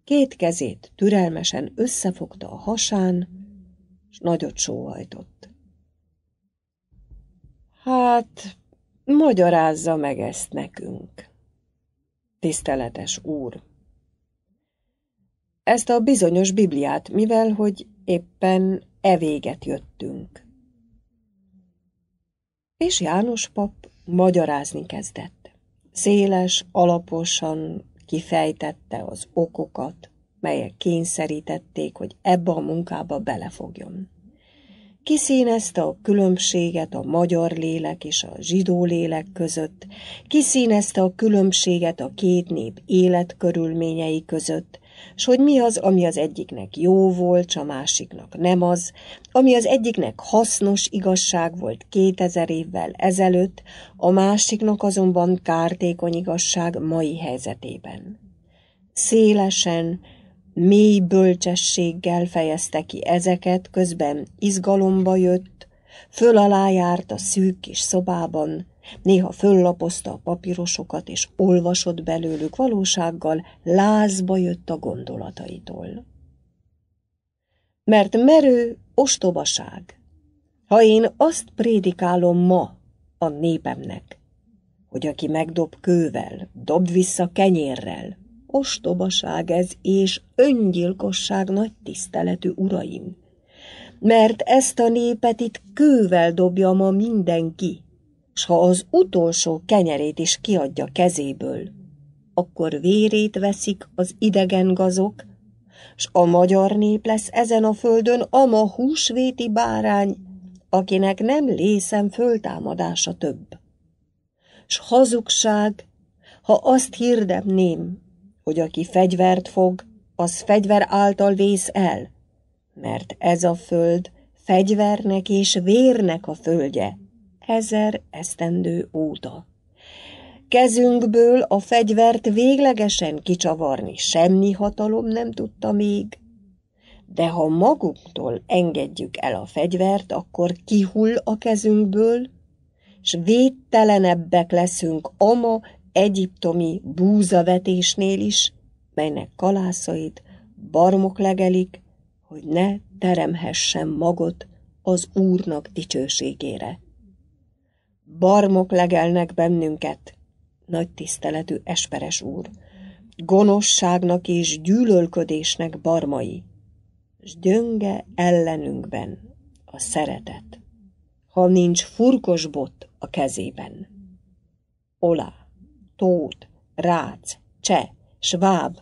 két kezét türelmesen összefogta a hasán, és nagyot sóhajtott. Hát, magyarázza meg ezt nekünk. Tiszteletes úr! Ezt a bizonyos Bibliát, mivel hogy éppen e véget jöttünk. És János pap magyarázni kezdett. Széles, alaposan kifejtette az okokat, melyek kényszerítették, hogy ebbe a munkába belefogjon kiszínezte a különbséget a magyar lélek és a zsidó lélek között, kiszínezte a különbséget a két nép életkörülményei között, s hogy mi az, ami az egyiknek jó volt, s a másiknak nem az, ami az egyiknek hasznos igazság volt kétezer évvel ezelőtt, a másiknak azonban kártékony igazság mai helyzetében. Szélesen, Mély bölcsességgel fejezte ki ezeket, közben izgalomba jött, föl alá járt a szűk kis szobában, néha föllapozta a papírosokat és olvasott belőlük valósággal, lázba jött a gondolataitól. Mert merő ostobaság, ha én azt prédikálom ma a népemnek, hogy aki megdob kővel, dob vissza kenyérrel, ostobaság ez, és öngyilkosság nagy tiszteletű uraim, mert ezt a népet itt kővel dobja ma mindenki, s ha az utolsó kenyerét is kiadja kezéből, akkor vérét veszik az idegen gazok, s a magyar nép lesz ezen a földön ama húsvéti bárány, akinek nem lészem föltámadása több. S hazugság, ha azt hirdemném, hogy aki fegyvert fog, az fegyver által vész el, mert ez a föld fegyvernek és vérnek a földje, ezer esztendő óta. Kezünkből a fegyvert véglegesen kicsavarni semmi hatalom nem tudta még, de ha magunktól engedjük el a fegyvert, akkor kihull a kezünkből, s védtelenebbek leszünk ama egyiptomi búzavetésnél is, melynek kalászait barmok legelik, hogy ne teremhessen magot az Úrnak dicsőségére. Barmok legelnek bennünket, nagy tiszteletű esperes úr, gonoszságnak és gyűlölködésnek barmai, s gyönge ellenünkben a szeretet, ha nincs furkos bot a kezében. Olá! tót, Rác, Cseh, Sváb,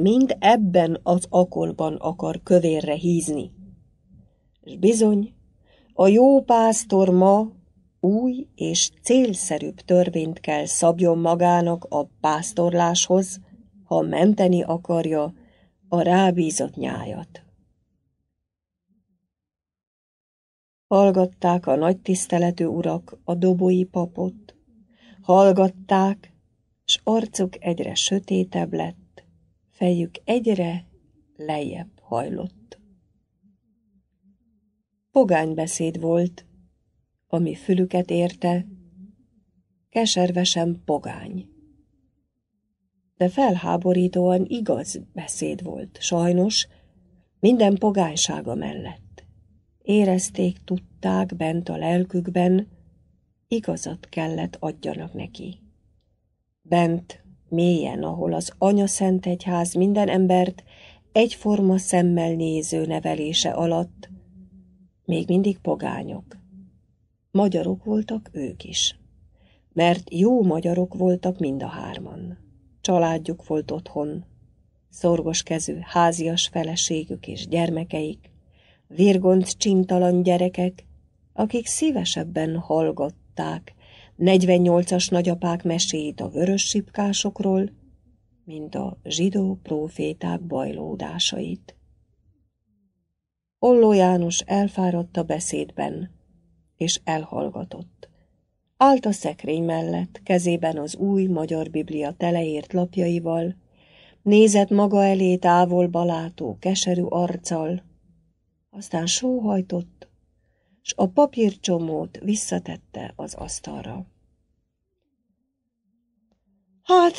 mind ebben az akolban akar kövérre hízni. És bizony, a jó pásztor ma új és célszerűbb törvényt kell szabjon magának a pásztorláshoz, ha menteni akarja a rábízott nyájat. Hallgatták a nagy tiszteletű urak a dobói papot, Hallgatták, s arcuk egyre sötétebb lett, fejük egyre lejjebb hajlott. Pogánybeszéd volt, ami fülüket érte, keservesen pogány. De felháborítóan igaz beszéd volt, sajnos, minden pogánysága mellett. Érezték, tudták bent a lelkükben, igazat kellett adjanak neki. Bent, mélyen, ahol az Anya Szent Egyház minden embert egyforma szemmel néző nevelése alatt még mindig pogányok. Magyarok voltak ők is, mert jó magyarok voltak mind a hárman. Családjuk volt otthon, szorgos kezű házias feleségük és gyermekeik, virgonc csintalan gyerekek, akik szívesebben hallgattak, hallották, 48-as nagyapák meséit a vörös sipkásokról, mint a zsidó próféták bajlódásait. Olló János elfáradt a beszédben, és elhallgatott. Állt a szekrény mellett, kezében az új magyar biblia teleért lapjaival, nézett maga elé távol balátó keserű arccal, aztán sóhajtott, s a papírcsomót visszatette az asztalra. Hát,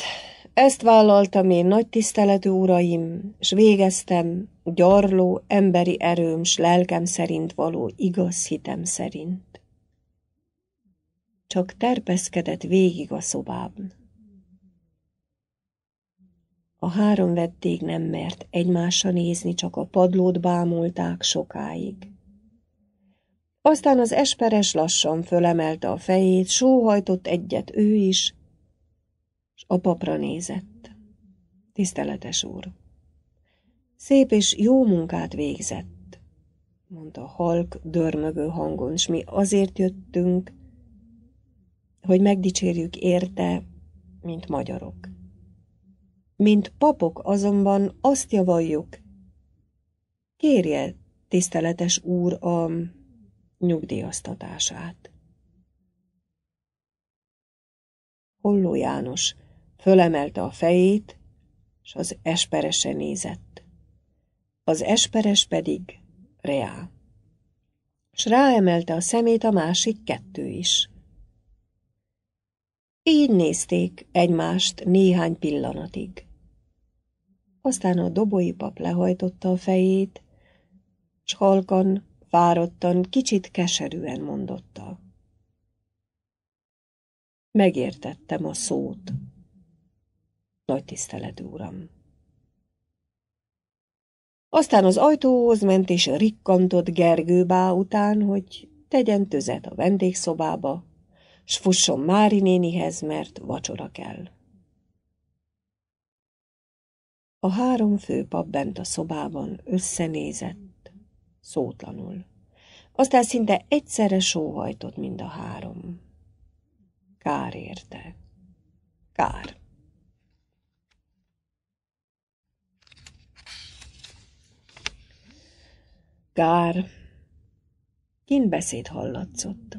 ezt vállaltam én nagy tiszteletű uraim, s végeztem gyarló emberi erőm s lelkem szerint való igaz hitem szerint. Csak terpeszkedett végig a szobában. A három vették nem mert egymásra nézni, csak a padlót bámulták sokáig. Aztán az esperes lassan fölemelte a fejét, sóhajtott egyet ő is, és a papra nézett. Tiszteletes úr! Szép és jó munkát végzett, mondta halk, dörmögő hangon, s mi azért jöttünk, hogy megdicsérjük érte, mint magyarok. Mint papok azonban azt javalljuk, kérje, tiszteletes úr, a nyugdíjaztatását. Holló János fölemelte a fejét, s az esperese nézett. Az esperes pedig reá. S ráemelte a szemét a másik kettő is. Így nézték egymást néhány pillanatig. Aztán a pap lehajtotta a fejét, s halkan fáradtan, kicsit keserűen mondotta. Megértettem a szót. Nagy tisztelet, úram. Aztán az ajtóhoz ment és rikkantott Gergőbá után, hogy tegyen tüzet a vendégszobába, s fusson Mári nénihez, mert vacsora kell. A három főpap bent a szobában összenézett, szótlanul. Aztán szinte egyszerre sóhajtott mind a három. Kár érte. Kár. Kár. Kint beszéd hallatszott.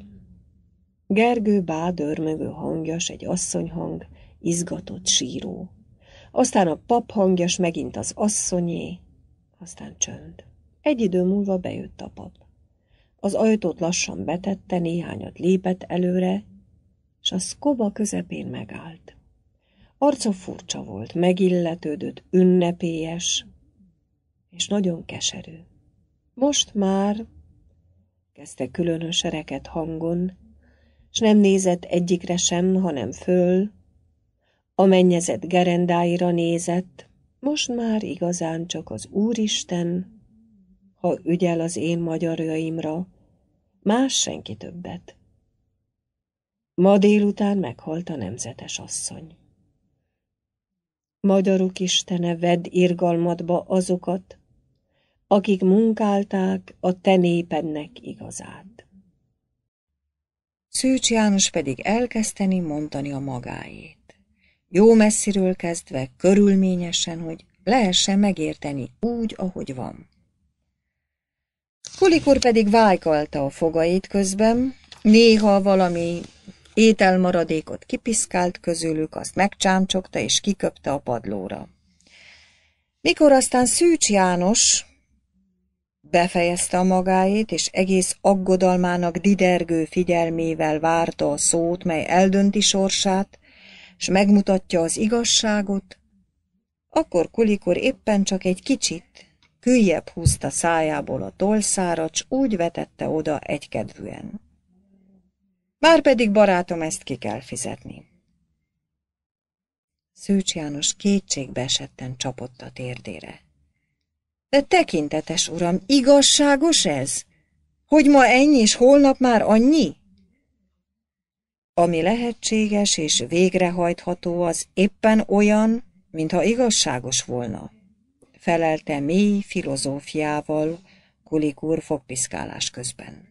Gergő bádörmögő hangjas, egy asszonyhang, izgatott síró. Aztán a pap hangjas megint az asszonyé, aztán csönd. Egy idő múlva bejött a pap. Az ajtót lassan betette, néhányat lépett előre, és a szkoba közepén megállt. Arca furcsa volt, megilletődött, ünnepélyes, és nagyon keserű. Most már, kezdte különös reket hangon, s nem nézett egyikre sem, hanem föl, a mennyezet gerendáira nézett, most már igazán csak az Úristen, ha ügyel az én magyarjaimra, más senki többet. Ma délután meghalt a nemzetes asszony. Magyaruk Istene, vedd irgalmadba azokat, akik munkálták a te népednek igazát. Szűcs János pedig elkezdteni mondani a magáét. Jó messziről kezdve, körülményesen, hogy lehessen megérteni úgy, ahogy van. Kulikor pedig vájkalta a fogait közben, néha valami ételmaradékot kipiszkált közülük, azt megcsámcsokta és kiköpte a padlóra. Mikor aztán Szűcs János befejezte a magáét, és egész aggodalmának didergő figyelmével várta a szót, mely eldönti sorsát, és megmutatja az igazságot, akkor Kulikor éppen csak egy kicsit Küljebb húzta szájából a tolszára, s úgy vetette oda egykedvűen. Márpedig, barátom, ezt ki kell fizetni. Szűcs János kétségbe esetten csapott a térdére. De tekintetes uram, igazságos ez? Hogy ma ennyi, és holnap már annyi? Ami lehetséges és végrehajtható, az éppen olyan, mintha igazságos volna felelte mély filozófiával Kulik úr fogpiszkálás közben.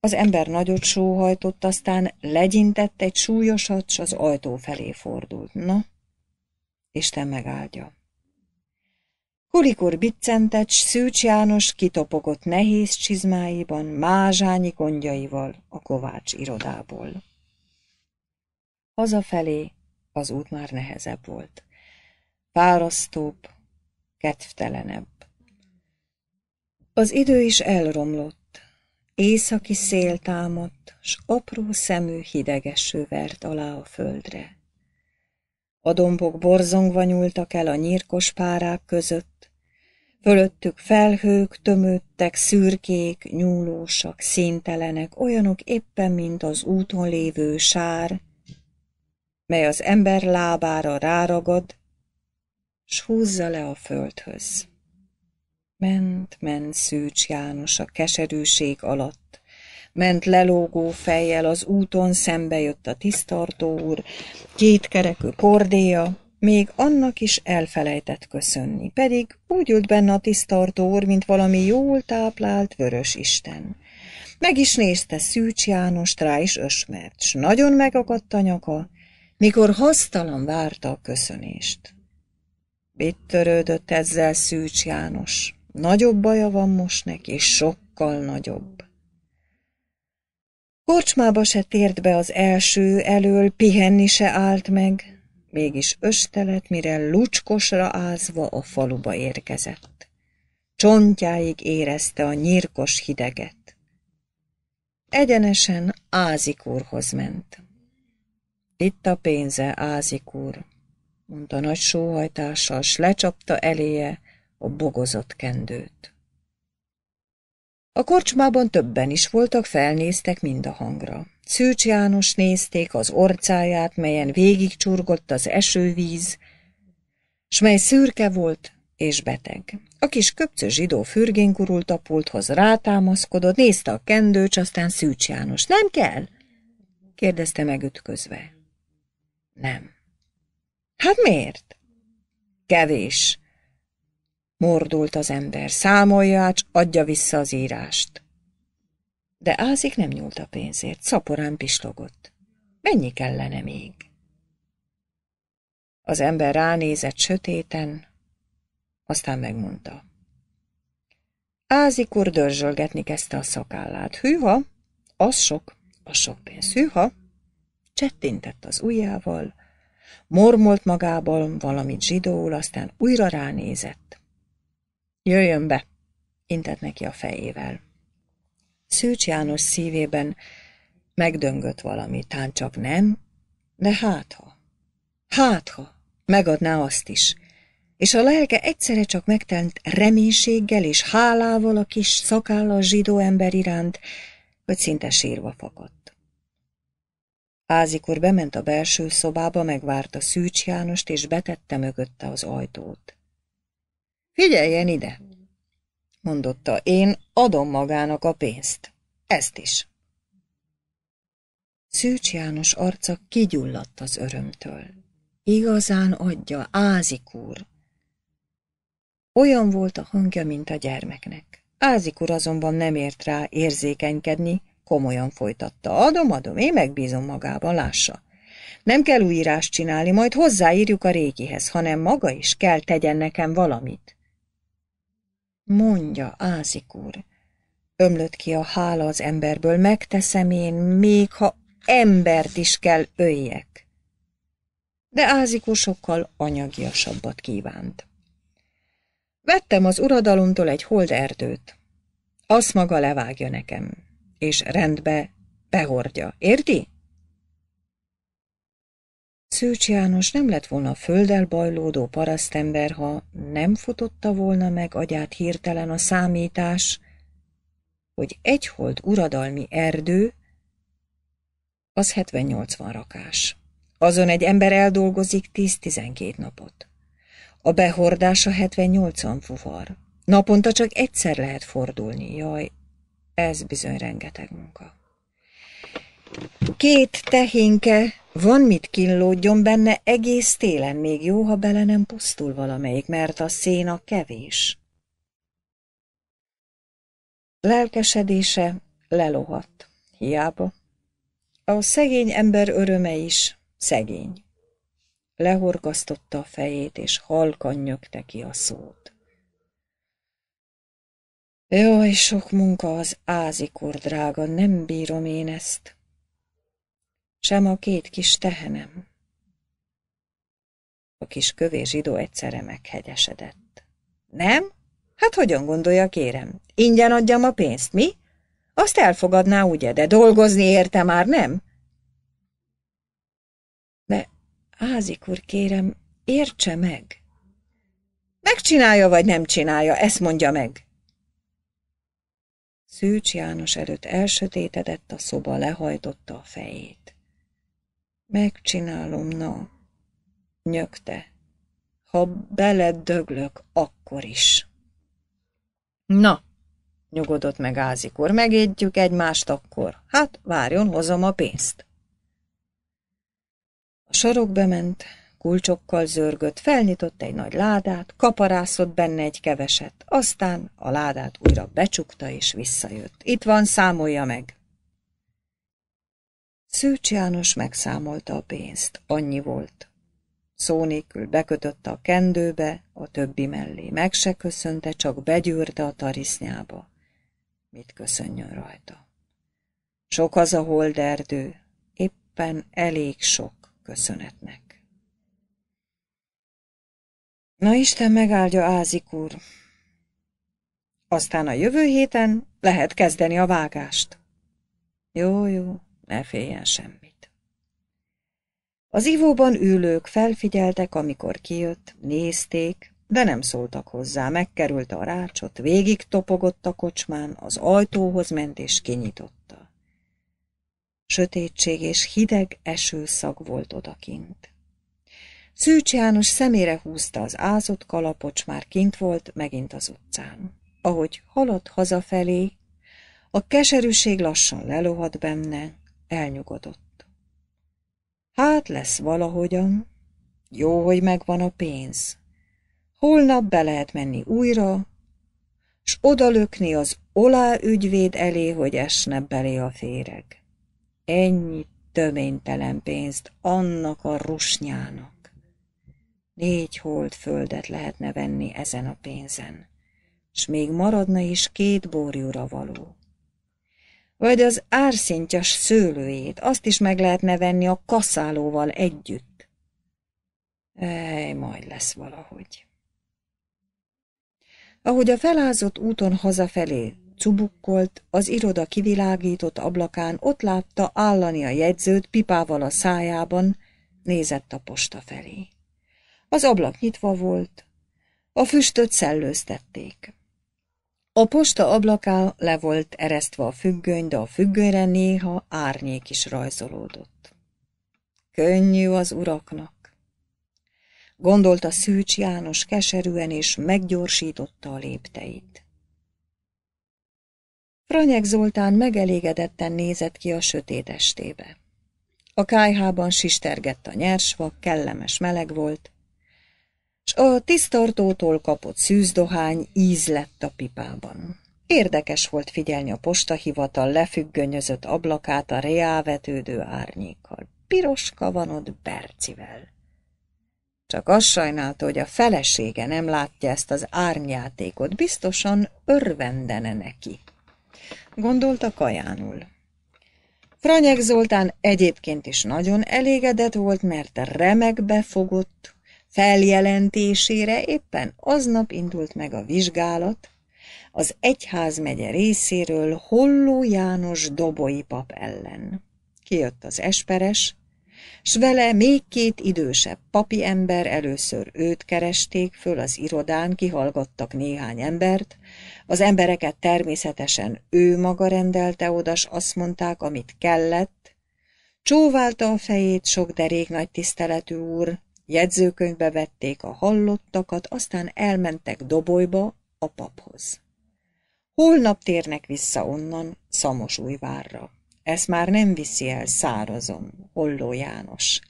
Az ember nagyot sóhajtott, aztán legyintett egy súlyosat, s az ajtó felé fordult. Na, Isten megáldja. Kulikur biccentet, Szűcs János kitopogott nehéz csizmáiban, mázsányi gondjaival a kovács irodából. Hazafelé az út már nehezebb volt fárasztóbb, kedvtelenebb. Az idő is elromlott, északi szél támadt, s apró szemű hidegeső vert alá a földre. A dombok borzongva nyúltak el a nyírkos párák között, fölöttük felhők tömődtek, szürkék, nyúlósak, színtelenek, olyanok éppen, mint az úton lévő sár, mely az ember lábára ráragad, s húzza le a földhöz. Ment, ment Szűcs János a keserűség alatt, ment lelógó fejjel, az úton szembe jött a tisztartó úr, kétkerekű kordéja, még annak is elfelejtett köszönni, pedig úgy ült benne a tisztartó úr, mint valami jól táplált vörös isten. Meg is nézte Szűcs Jánost, rá is ösmert, s nagyon megakadt a nyaka, mikor hasztalan várta a köszönést. Mit törődött ezzel Szűcs János. Nagyobb baja van most neki, sokkal nagyobb. Korcsmába se tért be az első elől, pihenni se állt meg, mégis östelet, mire lucskosra ázva a faluba érkezett. Csontjáig érezte a nyírkos hideget. Egyenesen Ázik úrhoz ment. Itt a pénze, Ázik úr mondta nagy sóhajtással, s lecsapta eléje a bogozott kendőt. A korcsmában többen is voltak, felnéztek mind a hangra. Szűcs János nézték az orcáját, melyen végigcsurgott az esővíz, s mely szürke volt és beteg. A kis köpcös zsidó fürgén gurult a pulthoz, rátámaszkodott, nézte a kendőcs, aztán Szűcs János. Nem kell? kérdezte megütközve. Nem. Hát miért? Kevés. Mordult az ember. Számoljács, adja vissza az írást. De Ázik nem nyúlt a pénzért, szaporán pislogott. Mennyi kellene még? Az ember ránézett sötéten, aztán megmondta. Ázik úr dörzsölgetni kezdte a szakállát. Hűha, az sok, az sok pénz. Hűha, csettintett az ujjával, Mormolt magában valamit zsidóul, aztán újra ránézett. Jöjjön be! intett neki a fejével. Szűcs János szívében megdöngött valami, tán csak nem, de hátha, hátha, megadná azt is, és a lelke egyszerre csak megtelt reménységgel és hálával a kis szakállal zsidó ember iránt, hogy szinte sírva fakadt. Házikor bement a belső szobába, megvárta Szűcs Jánost, és betette mögötte az ajtót. Figyeljen ide! mondotta, én adom magának a pénzt. Ezt is. Szűcs János arca kigyulladt az örömtől. Igazán adja, Ázik úr. Olyan volt a hangja, mint a gyermeknek. Ázik úr azonban nem ért rá érzékenykedni, Komolyan folytatta. Adom, adom, én megbízom magában, lássa. Nem kell újírást csinálni, majd hozzáírjuk a régihez, hanem maga is kell tegyen nekem valamit. Mondja, Ázik úr, ömlött ki a hála az emberből, megteszem én, még ha embert is kell öljek. De Ázik úr sokkal anyagiasabbat kívánt. Vettem az uradalomtól egy hold erdőt. Azt maga levágja nekem és rendbe behordja. Érti? Szőcs János nem lett volna földel bajlódó parasztember, ha nem futotta volna meg agyát hirtelen a számítás, hogy egyhold uradalmi erdő, az 70-80 rakás. Azon egy ember eldolgozik 10-12 napot. A behordása 70-80 fuvar. Naponta csak egyszer lehet fordulni, jaj, ez bizony rengeteg munka. Két tehénke, van mit kínlódjon benne egész télen, még jó, ha bele nem pusztul valamelyik, mert a széna kevés. Lelkesedése lelohadt, hiába. A szegény ember öröme is szegény. Lehorgasztotta a fejét, és halkan nyögte ki a szót. Jaj, sok munka az ázikor, drága, nem bírom én ezt. Sem a két kis tehenem. A kis kövés zsidó egyszerre meghegyesedett. Nem? Hát hogyan gondolja, kérem? Ingyen adjam a pénzt, mi? Azt elfogadná, ugye, de dolgozni érte már, nem? De, ázikur, kérem, értse meg. Megcsinálja, vagy nem csinálja, ezt mondja meg. Szűcs János előtt elsötétedett a szoba, lehajtotta a fejét. Megcsinálom, na, nyögte. Ha beledöglök, akkor is. Na, nyugodott meg Ázikor, megédjük egymást akkor. Hát, várjon, hozom a pénzt. A sarok bement, kulcsokkal zörgött, felnyitott egy nagy ládát, kaparászott benne egy keveset, aztán a ládát újra becsukta és visszajött. Itt van, számolja meg! Szűcs János megszámolta a pénzt, annyi volt. Szó nélkül bekötötte a kendőbe, a többi mellé, meg se köszönte, csak begyűrte a tarisznyába. Mit köszönjön rajta? Sok az a holderdő, éppen elég sok köszönetnek. Na Isten megáldja, Ázik úr! Aztán a jövő héten lehet kezdeni a vágást. Jó, jó, ne féljen semmit. Az ivóban ülők felfigyeltek, amikor kijött, nézték, de nem szóltak hozzá, megkerült a rácsot, végig topogott a kocsmán, az ajtóhoz ment és kinyitotta. Sötétség és hideg esőszag volt odakint. Szűcs János szemére húzta az ázott kalapocs, már kint volt megint az utcán. Ahogy haladt hazafelé, a keserűség lassan lelohadt benne, elnyugodott. Hát lesz valahogyan. Jó, hogy megvan a pénz. Holnap be lehet menni újra, s odalökni az olá ügyvéd elé, hogy esne belé a féreg. Ennyi töménytelen pénzt annak a rusnyának. Négy hold földet lehetne venni ezen a pénzen, s még maradna is két borjúra való. Vagy az árszintjas szőlőjét, azt is meg lehetne venni a kaszálóval együtt. Ej, majd lesz valahogy. Ahogy a felázott úton hazafelé cubukkolt, az iroda kivilágított ablakán ott látta állani a jegyzőt pipával a szájában, nézett a posta felé. Az ablak nyitva volt. A füstöt szellőztették. A posta ablaká le volt eresztve a függöny, de a függönyre néha árnyék is rajzolódott. Könnyű az uraknak, gondolta Szűcs János keserűen, és meggyorsította a lépteit. Franyek Zoltán megelégedetten nézett ki a sötét estébe. A kájhában sistergett a nyersva, kellemes meleg volt, s a tisztartótól kapott szűzdohány íz lett a pipában. Érdekes volt figyelni a postahivatal lefüggönyözött ablakát a reávetődő árnyékkal. Piroska van ott Bercivel. Csak azt sajnálta, hogy a felesége nem látja ezt az árnyátékot, biztosan örvendene neki. Gondolta kajánul. Franyek Zoltán egyébként is nagyon elégedett volt, mert remekbe fogott, feljelentésére éppen aznap indult meg a vizsgálat az egyházmegye részéről Holló János Doboi pap ellen. Kijött az esperes, s vele még két idősebb papi ember először őt keresték, föl az irodán kihallgattak néhány embert, az embereket természetesen ő maga rendelte oda, s azt mondták, amit kellett, Csóválta a fejét sok derék nagy tiszteletű úr, Jegyzőkönyvbe vették a hallottakat, aztán elmentek Dobolyba, a paphoz. Holnap térnek vissza onnan, Szamosújvárra. Ezt már nem viszi el szárazom, Holló János.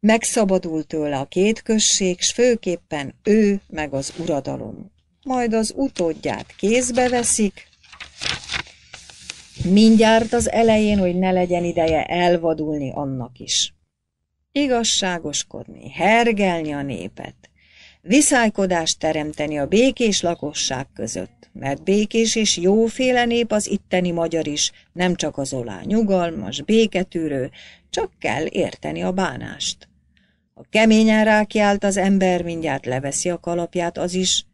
Megszabadul tőle a két község, s főképpen ő meg az uradalom. Majd az utódját kézbe veszik, mindjárt az elején, hogy ne legyen ideje elvadulni annak is igazságoskodni, hergelni a népet, viszálykodást teremteni a békés lakosság között, mert békés és jóféle nép az itteni magyar is, nem csak az olá nyugalmas, béketűrő, csak kell érteni a bánást. Ha keményen rákiált az ember, mindjárt leveszi a kalapját az is,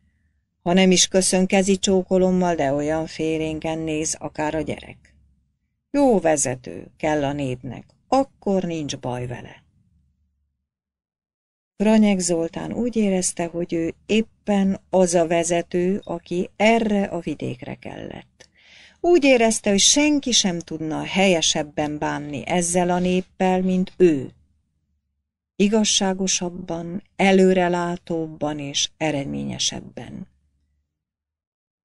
ha nem is köszön kezi csókolommal, de olyan félénken néz akár a gyerek. Jó vezető kell a népnek, akkor nincs baj vele. Ranyek Zoltán úgy érezte, hogy ő éppen az a vezető, aki erre a vidékre kellett. Úgy érezte, hogy senki sem tudna helyesebben bánni ezzel a néppel, mint ő. Igazságosabban, előrelátóbban és eredményesebben.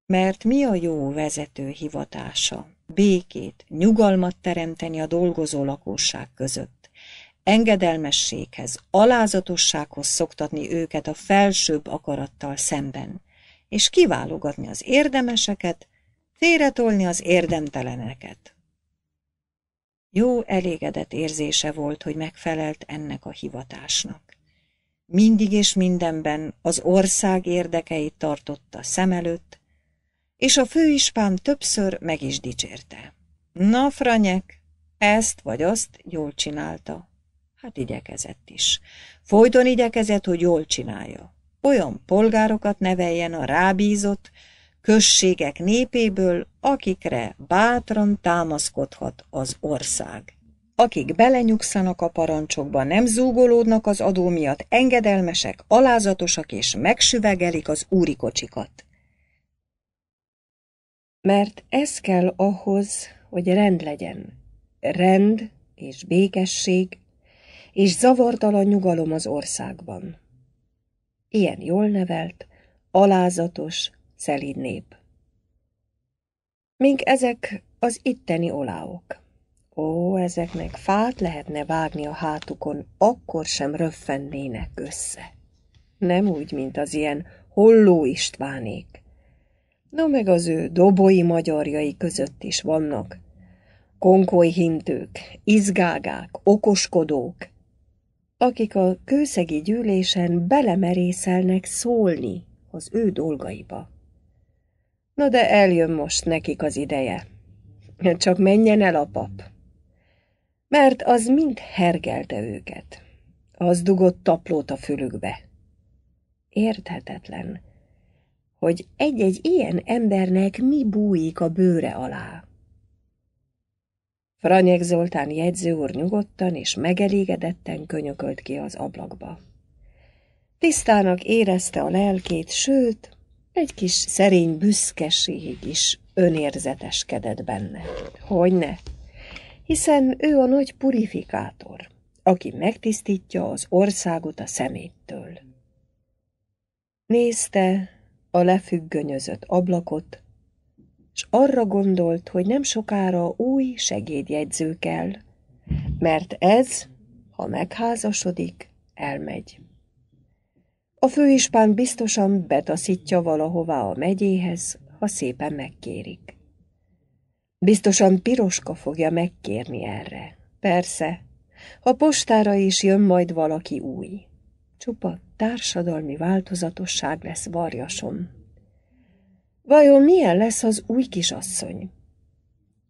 Mert mi a jó vezető hivatása? Békét, nyugalmat teremteni a dolgozó lakosság között engedelmességhez, alázatossághoz szoktatni őket a felsőbb akarattal szemben, és kiválogatni az érdemeseket, félretolni az érdemteleneket. Jó elégedett érzése volt, hogy megfelelt ennek a hivatásnak. Mindig és mindenben az ország érdekeit tartotta szem előtt, és a főispán többször meg is dicsérte. Na, Franyek, ezt vagy azt jól csinálta, hát igyekezett is. Folyton igyekezett, hogy jól csinálja. Olyan polgárokat neveljen a rábízott, községek népéből, akikre bátran támaszkodhat az ország. Akik belenyugszanak a parancsokba, nem zúgolódnak az adó miatt, engedelmesek, alázatosak és megsüvegelik az úri kocsikat. Mert ez kell ahhoz, hogy rend legyen. Rend és békesség és zavartalan nyugalom az országban. Ilyen jól nevelt, alázatos, szelíd nép. Mink ezek az itteni oláok. Ó, ezeknek fát lehetne vágni a hátukon, akkor sem röffennének össze. Nem úgy, mint az ilyen holló Istvánék. Na meg az ő doboi magyarjai között is vannak. Konkoly hintők, izgágák, okoskodók, akik a kőszegi gyűlésen belemerészelnek szólni az ő dolgaiba. Na de eljön most nekik az ideje. Csak menjen el a pap. Mert az mind hergelte őket. Az dugott taplót a fülükbe. Érthetetlen, hogy egy-egy ilyen embernek mi bújik a bőre alá. Ranyek Zoltán jegyző úr nyugodtan és megelégedetten könyökölt ki az ablakba. Tisztának érezte a lelkét, sőt, egy kis szerény büszkeség is önérzeteskedett benne. Hogyne? Hiszen ő a nagy purifikátor, aki megtisztítja az országot a szeméttől. Nézte a lefüggönyözött ablakot, és arra gondolt, hogy nem sokára új segédjegyző kell, mert ez, ha megházasodik, elmegy. A főispán biztosan betaszítja valahová a megyéhez, ha szépen megkérik. Biztosan piroska fogja megkérni erre. Persze, a postára is jön majd valaki új. Csupa társadalmi változatosság lesz varjason, Vajon milyen lesz az új kisasszony?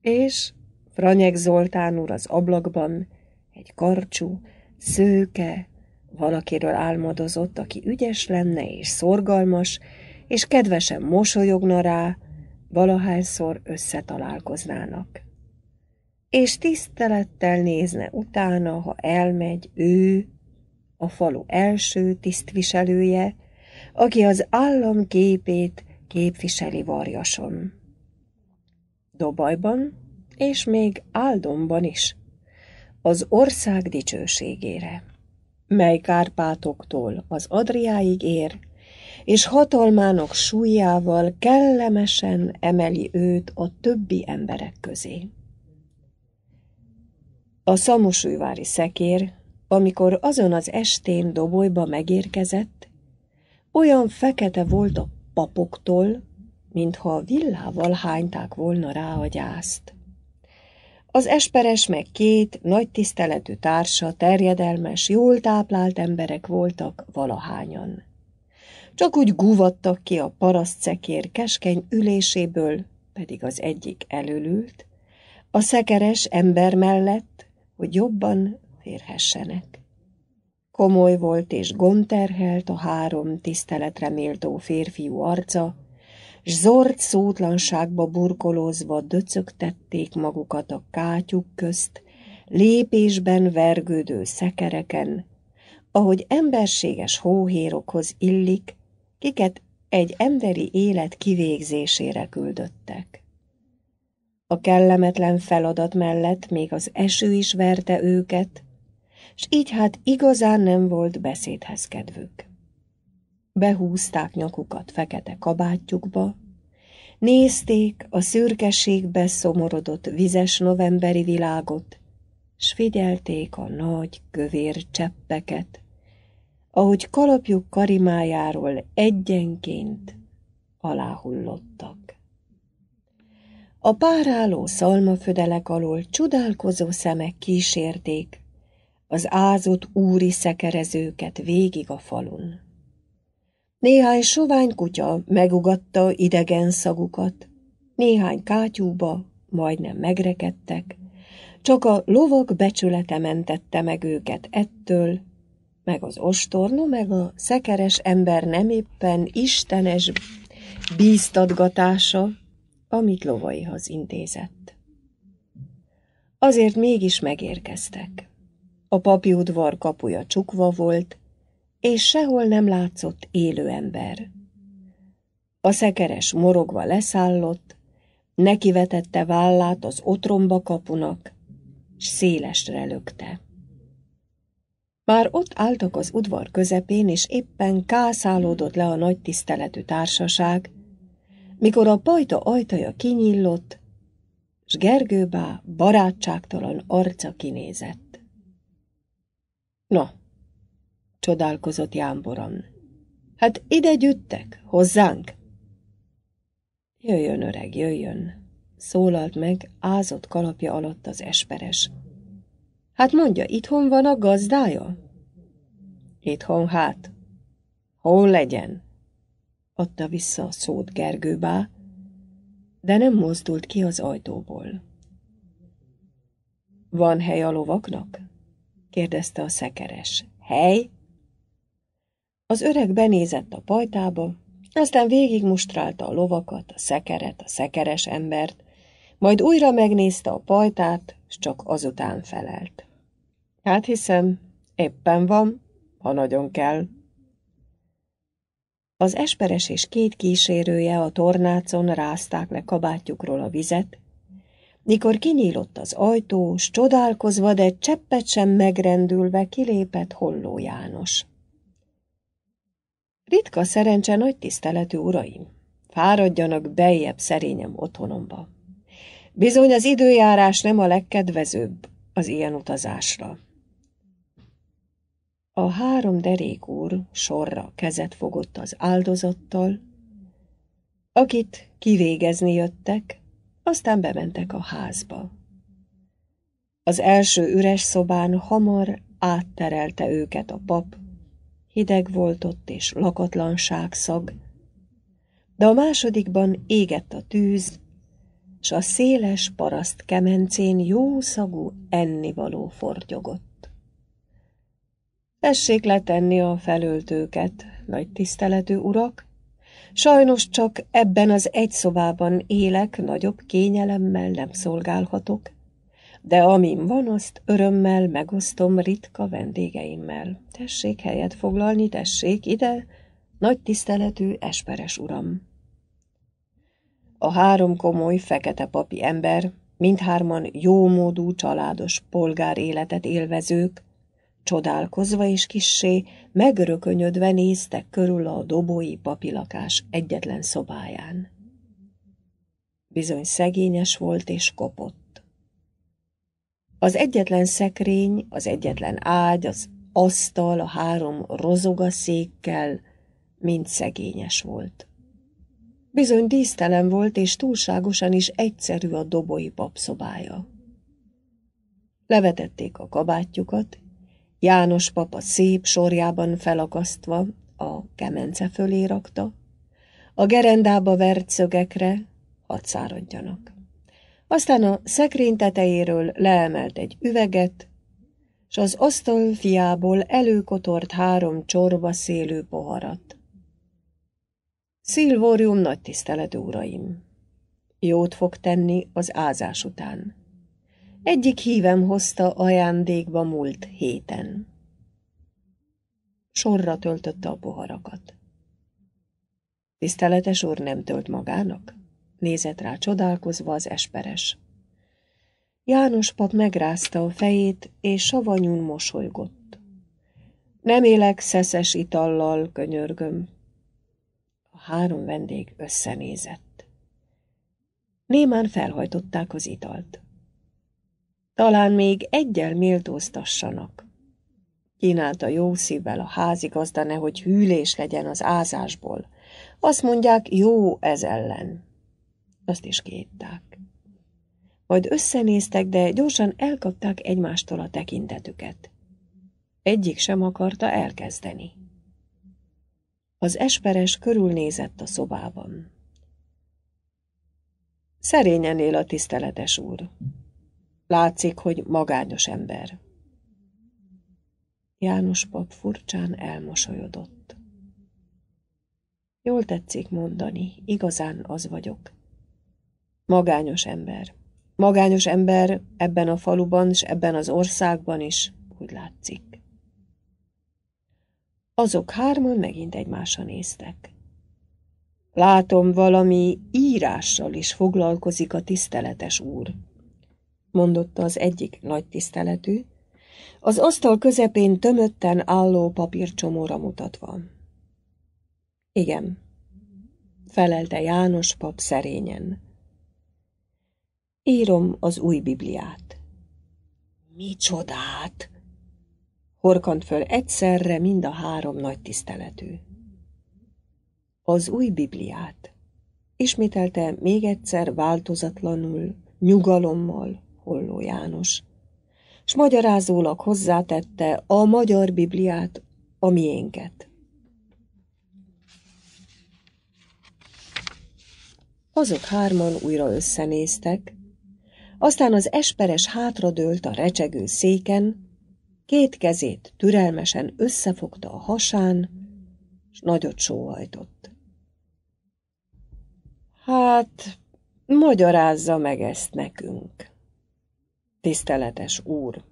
És Franyek Zoltán úr az ablakban, egy karcsú, szőke, valakiről álmodozott, aki ügyes lenne és szorgalmas, és kedvesen mosolyogna rá, valahányszor összetalálkoznának. És tisztelettel nézne utána, ha elmegy ő, a falu első tisztviselője, aki az állam képét képviseli Varjason. Dobajban és még áldomban is, az ország dicsőségére, mely Kárpátoktól az Adriáig ér, és hatalmának súlyával kellemesen emeli őt a többi emberek közé. A szamosújvári szekér, amikor azon az estén dobolyba megérkezett, olyan fekete volt a papoktól, mintha villával hányták volna rá a gyászt. Az esperes meg két nagy tiszteletű társa terjedelmes, jól táplált emberek voltak valahányan. Csak úgy guvattak ki a szekér keskeny üléséből, pedig az egyik előlült, a szekeres ember mellett, hogy jobban férhessenek. Komoly volt és gonterhelt a három tiszteletre méltó férfiú arca, s zord szótlanságba burkolózva döcögtették magukat a kátyuk közt, lépésben vergődő szekereken, ahogy emberséges hóhérokhoz illik, kiket egy emberi élet kivégzésére küldöttek. A kellemetlen feladat mellett még az eső is verte őket, s így hát igazán nem volt beszédhez kedvük. Behúzták nyakukat fekete kabátjukba, nézték a szürkeségbe szomorodott vizes novemberi világot, s figyelték a nagy, kövér cseppeket, ahogy kalapjuk karimájáról egyenként aláhullottak. A páráló szalmafödelek alól csodálkozó szemek kísérték az ázott úri szekerezőket végig a falun. Néhány sovány kutya megugatta idegen szagukat, néhány kátyúba majdnem megrekedtek, csak a lovak becsülete mentette meg őket ettől, meg az ostorna, meg a szekeres ember nem éppen istenes bíztatgatása, amit lovaihoz intézett. Azért mégis megérkeztek. A udvar kapuja csukva volt, és sehol nem látszott élő ember. A szekeres morogva leszállott, nekivetette vállát az otromba kapunak, s szélesre lökte. Már ott álltak az udvar közepén, és éppen kászálódott le a nagy tiszteletű társaság, mikor a pajta ajtaja kinyillott, s Gergőbá barátságtalan arca kinézett. No, csodálkozott Jámboran. Hát ide gyűttek, hozzánk? Jöjjön, öreg, jöjjön, szólalt meg ázott kalapja alatt az esperes. Hát mondja, itthon van a gazdája? Itthon hát. Hol legyen? Adta vissza a szót Gergőbá, de nem mozdult ki az ajtóból. Van hely a lovaknak? kérdezte a szekeres. Hely? Az öreg benézett a pajtába, aztán végigmustrálta a lovakat, a szekeret, a szekeres embert, majd újra megnézte a pajtát, s csak azután felelt. Hát hiszem, éppen van, ha nagyon kell. Az esperes és két kísérője a tornácon rázták le kabátjukról a vizet, mikor kinyílott az ajtó, s csodálkozva, de cseppet sem megrendülve kilépett Holló János. Ritka szerencse nagy tiszteletű uraim, fáradjanak bejebb szerényem otthonomba. Bizony az időjárás nem a legkedvezőbb az ilyen utazásra. A három derék úr sorra kezet fogott az áldozattal, akit kivégezni jöttek, aztán bementek a házba. Az első üres szobán hamar átterelte őket a pap, hideg volt ott és lakatlanság szag, de a másodikban égett a tűz, s a széles paraszt kemencén jó szagú ennivaló fortyogott. Tessék letenni a felöltőket, nagy tiszteletű urak, Sajnos csak ebben az egy szobában élek, nagyobb kényelemmel nem szolgálhatok, de amin van, azt örömmel megosztom ritka vendégeimmel. Tessék helyet foglalni, tessék ide, nagy tiszteletű esperes uram. A három komoly fekete papi ember, mindhárman jómódú családos polgár életet élvezők, Csodálkozva és kissé, megörökönyödve néztek körül a dobói papilakás egyetlen szobáján. Bizony szegényes volt és kopott. Az egyetlen szekrény, az egyetlen ágy, az asztal, a három rozogaszékkel mind szegényes volt. Bizony dísztelen volt, és túlságosan is egyszerű a dobói papszobája. Levetették a kabátjukat, János papa szép sorjában felakasztva a kemence fölé rakta, a gerendába vert szögekre hadd száradjanak. Aztán a szekrény tetejéről leemelt egy üveget, s az asztal fiából előkotort három csorba szélő poharat. Szilvórium nagy tisztelet, uraim! Jót fog tenni az ázás után. Egyik hívem hozta ajándékba múlt héten. Sorra töltötte a poharakat. Tiszteletes úr nem tölt magának? Nézett rá csodálkozva az esperes. János pap megrázta a fejét, és savanyún mosolygott. Nem élek szeszes itallal, könyörgöm. A három vendég összenézett. Némán felhajtották az italt. Talán még egyel méltóztassanak. Kínálta jó szívvel a házigazda, nehogy hűlés legyen az ázásból. Azt mondják, jó ez ellen. Azt is kiitták. Majd összenéztek, de gyorsan elkapták egymástól a tekintetüket. Egyik sem akarta elkezdeni. Az esperes körülnézett a szobában. Szerényen él a tiszteletes úr. Látszik, hogy magányos ember. János pap furcsán elmosolyodott. Jól tetszik mondani, igazán az vagyok. Magányos ember. Magányos ember ebben a faluban és ebben az országban is, úgy látszik. Azok hárman megint egymásra néztek. Látom, valami írással is foglalkozik a tiszteletes úr, mondotta az egyik nagy tiszteletű, az asztal közepén tömötten álló papírcsomóra mutatva. Igen, felelte János pap szerényen. Írom az új Bibliát. Micsodát! Horkant föl egyszerre mind a három nagy tiszteletű. Az új Bibliát. Ismételte még egyszer változatlanul, nyugalommal, Holló János. S magyarázólag hozzátette a magyar Bibliát, a miénket. Azok hárman újra összenéztek, aztán az esperes hátradőlt a recsegő széken, két kezét türelmesen összefogta a hasán, és nagyot sóhajtott. Hát, magyarázza meg ezt nekünk. Tiszteletes úr!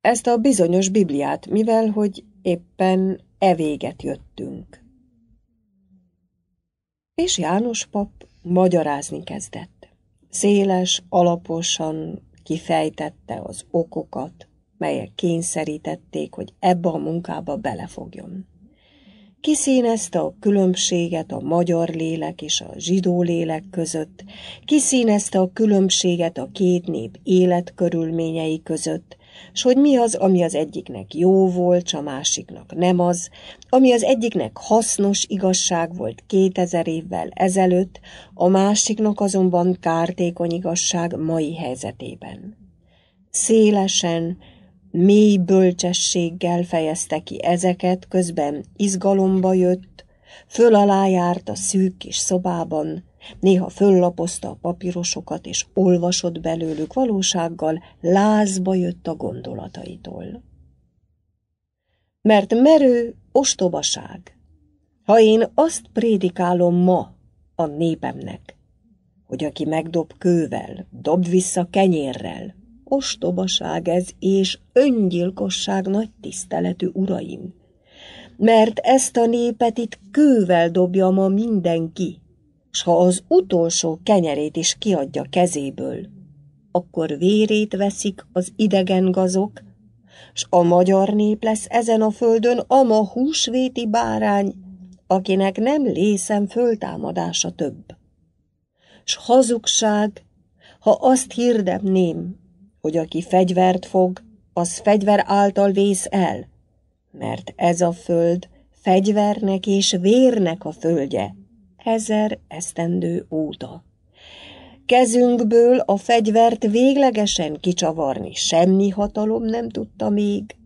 Ezt a bizonyos Bibliát, mivel hogy éppen e véget jöttünk. És János pap magyarázni kezdett. Széles, alaposan kifejtette az okokat, melyek kényszerítették, hogy ebbe a munkába belefogjon kiszínezte a különbséget a magyar lélek és a zsidó lélek között, kiszínezte a különbséget a két nép életkörülményei között, s hogy mi az, ami az egyiknek jó volt, s a másiknak nem az, ami az egyiknek hasznos igazság volt kétezer évvel ezelőtt, a másiknak azonban kártékony igazság mai helyzetében. Szélesen, Mély bölcsességgel fejezte ki ezeket, közben izgalomba jött, föl alá járt a szűk kis szobában, néha föllapozta a papírosokat és olvasott belőlük valósággal, lázba jött a gondolataitól. Mert merő ostobaság, ha én azt prédikálom ma a népemnek, hogy aki megdob kővel, dob vissza kenyérrel, ostobaság ez, és öngyilkosság nagy tiszteletű uraim, mert ezt a népet itt kővel dobja ma mindenki, s ha az utolsó kenyerét is kiadja kezéből, akkor vérét veszik az idegen gazok, s a magyar nép lesz ezen a földön ama húsvéti bárány, akinek nem lészen föltámadása több. S hazugság, ha azt hirdetném, hogy aki fegyvert fog, az fegyver által vész el, mert ez a föld fegyvernek és vérnek a földje, ezer esztendő óta. Kezünkből a fegyvert véglegesen kicsavarni semmi hatalom nem tudta még,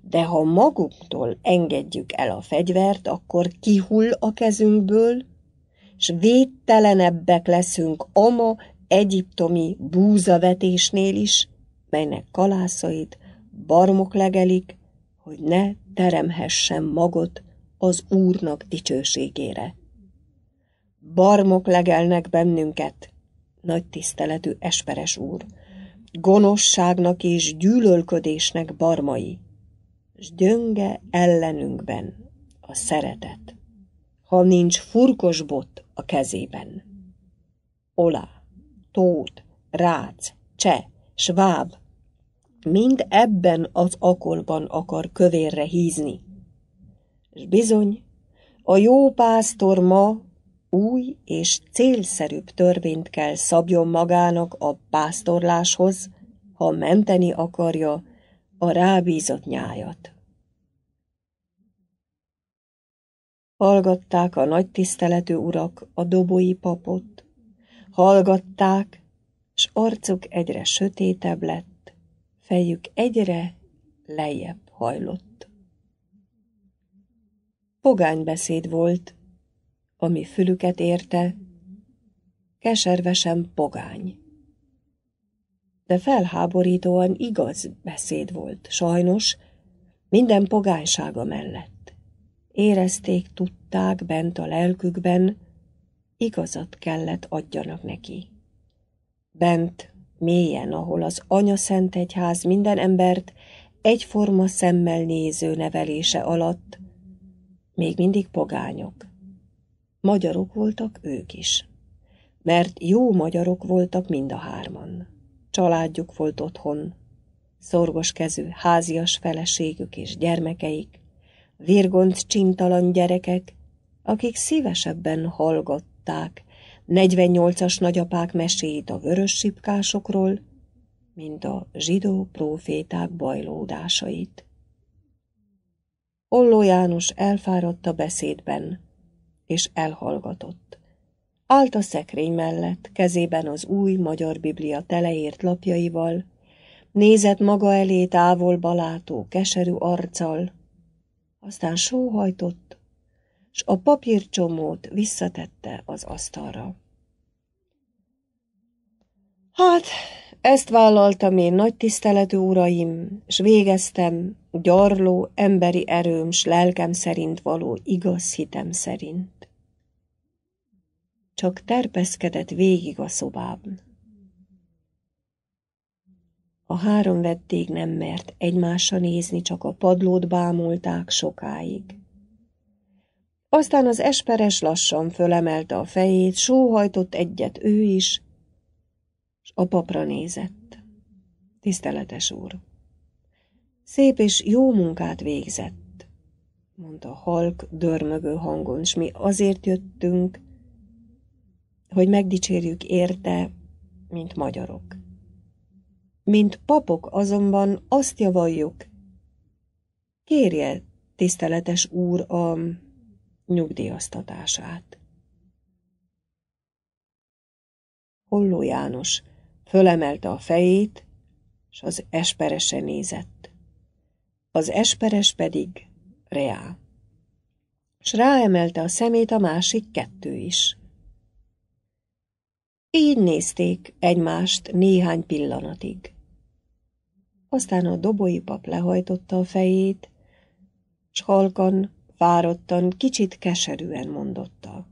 de ha magunktól engedjük el a fegyvert, akkor kihull a kezünkből, s védtelenebbek leszünk ama egyiptomi búzavetésnél is, melynek kalászait barmok legelik, hogy ne teremhessen magot az Úrnak dicsőségére. Barmok legelnek bennünket, nagy tiszteletű esperes úr, gonoszságnak és gyűlölködésnek barmai, s gyönge ellenünkben a szeretet, ha nincs furkos bot a kezében. Olá! tót, Rác, Cseh, Sváb, mind ebben az akolban akar kövérre hízni. És bizony, a jó pásztor ma új és célszerűbb törvényt kell szabjon magának a pásztorláshoz, ha menteni akarja a rábízott nyájat. Hallgatták a nagy tiszteletű urak a dobói papot, Hallgatták, s arcuk egyre sötétebb lett, fejük egyre lejjebb hajlott. Pogánybeszéd volt, ami fülüket érte, keservesen pogány. De felháborítóan igaz beszéd volt, sajnos, minden pogánysága mellett. Érezték, tudták bent a lelkükben, igazat kellett adjanak neki. Bent, mélyen, ahol az Anya Szent Egyház minden embert egyforma szemmel néző nevelése alatt, még mindig pogányok. Magyarok voltak ők is, mert jó magyarok voltak mind a hárman. Családjuk volt otthon, szorgos kezű házias feleségük és gyermekeik, virgonc csintalan gyerekek, akik szívesebben hallgattak, hallották, 48-as nagyapák meséit a vörös sipkásokról, mint a zsidó próféták bajlódásait. Olló János elfáradt a beszédben, és elhallgatott. Állt a szekrény mellett, kezében az új magyar biblia teleért lapjaival, nézett maga elé távol balátó keserű arccal, aztán sóhajtott, s a papírcsomót visszatette az asztalra. Hát, ezt vállaltam én nagy tiszteletű uraim, s végeztem gyarló emberi erőm s lelkem szerint való igaz hitem szerint. Csak terpeszkedett végig a szobában. A három vették nem mert egymásra nézni, csak a padlót bámulták sokáig. Aztán az esperes lassan fölemelte a fejét, sóhajtott egyet ő is, és a papra nézett. Tiszteletes úr! Szép és jó munkát végzett, mondta halk, dörmögő hangon, s mi azért jöttünk, hogy megdicsérjük érte, mint magyarok. Mint papok azonban azt javaljuk, kérje, tiszteletes úr, a nyugdíjaztatását. Holló János fölemelte a fejét, s az esperese nézett. Az esperes pedig reá. S ráemelte a szemét a másik kettő is. Így nézték egymást néhány pillanatig. Aztán a pap lehajtotta a fejét, s halkan fáradtan, kicsit keserűen mondotta.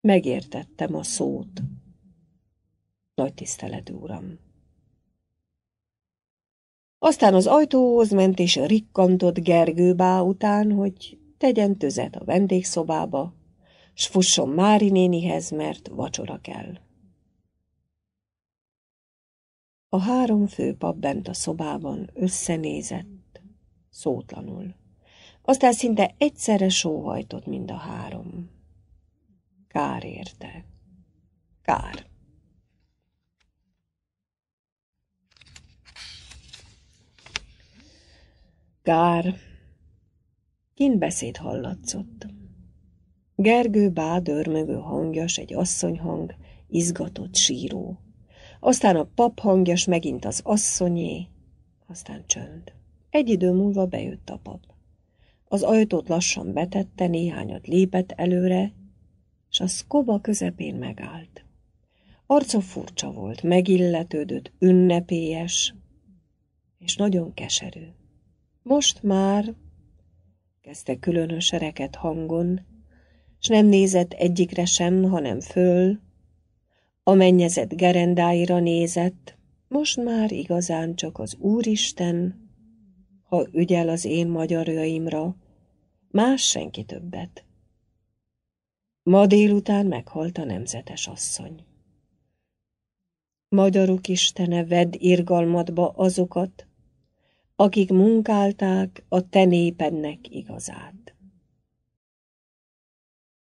Megértettem a szót. Nagy tisztelet, uram. Aztán az ajtóhoz ment és rikkantott Gergőbá után, hogy tegyen tüzet a vendégszobába, s fusson Mári nénihez, mert vacsora kell. A három főpap bent a szobában összenézett, szótlanul. Aztán szinte egyszerre sóhajtott mind a három. Kár érte. Kár. Kár. Kint beszéd hallatszott. Gergő bádörmögő hangjas, egy asszonyhang, izgatott síró. Aztán a pap hangjas megint az asszonyé, aztán csönd. Egy idő múlva bejött a pap. Az ajtót lassan betette, néhányat lépett előre, és a szkoba közepén megállt. Arca furcsa volt, megilletődött, ünnepélyes, és nagyon keserű. Most már, kezdte különös reket hangon, s nem nézett egyikre sem, hanem föl, a mennyezet gerendáira nézett, most már igazán csak az Úristen ha ügyel az én magyarjaimra, más senki többet. Ma délután meghalt a nemzetes asszony. Magyarok Istene, vedd irgalmadba azokat, akik munkálták a te népednek igazát.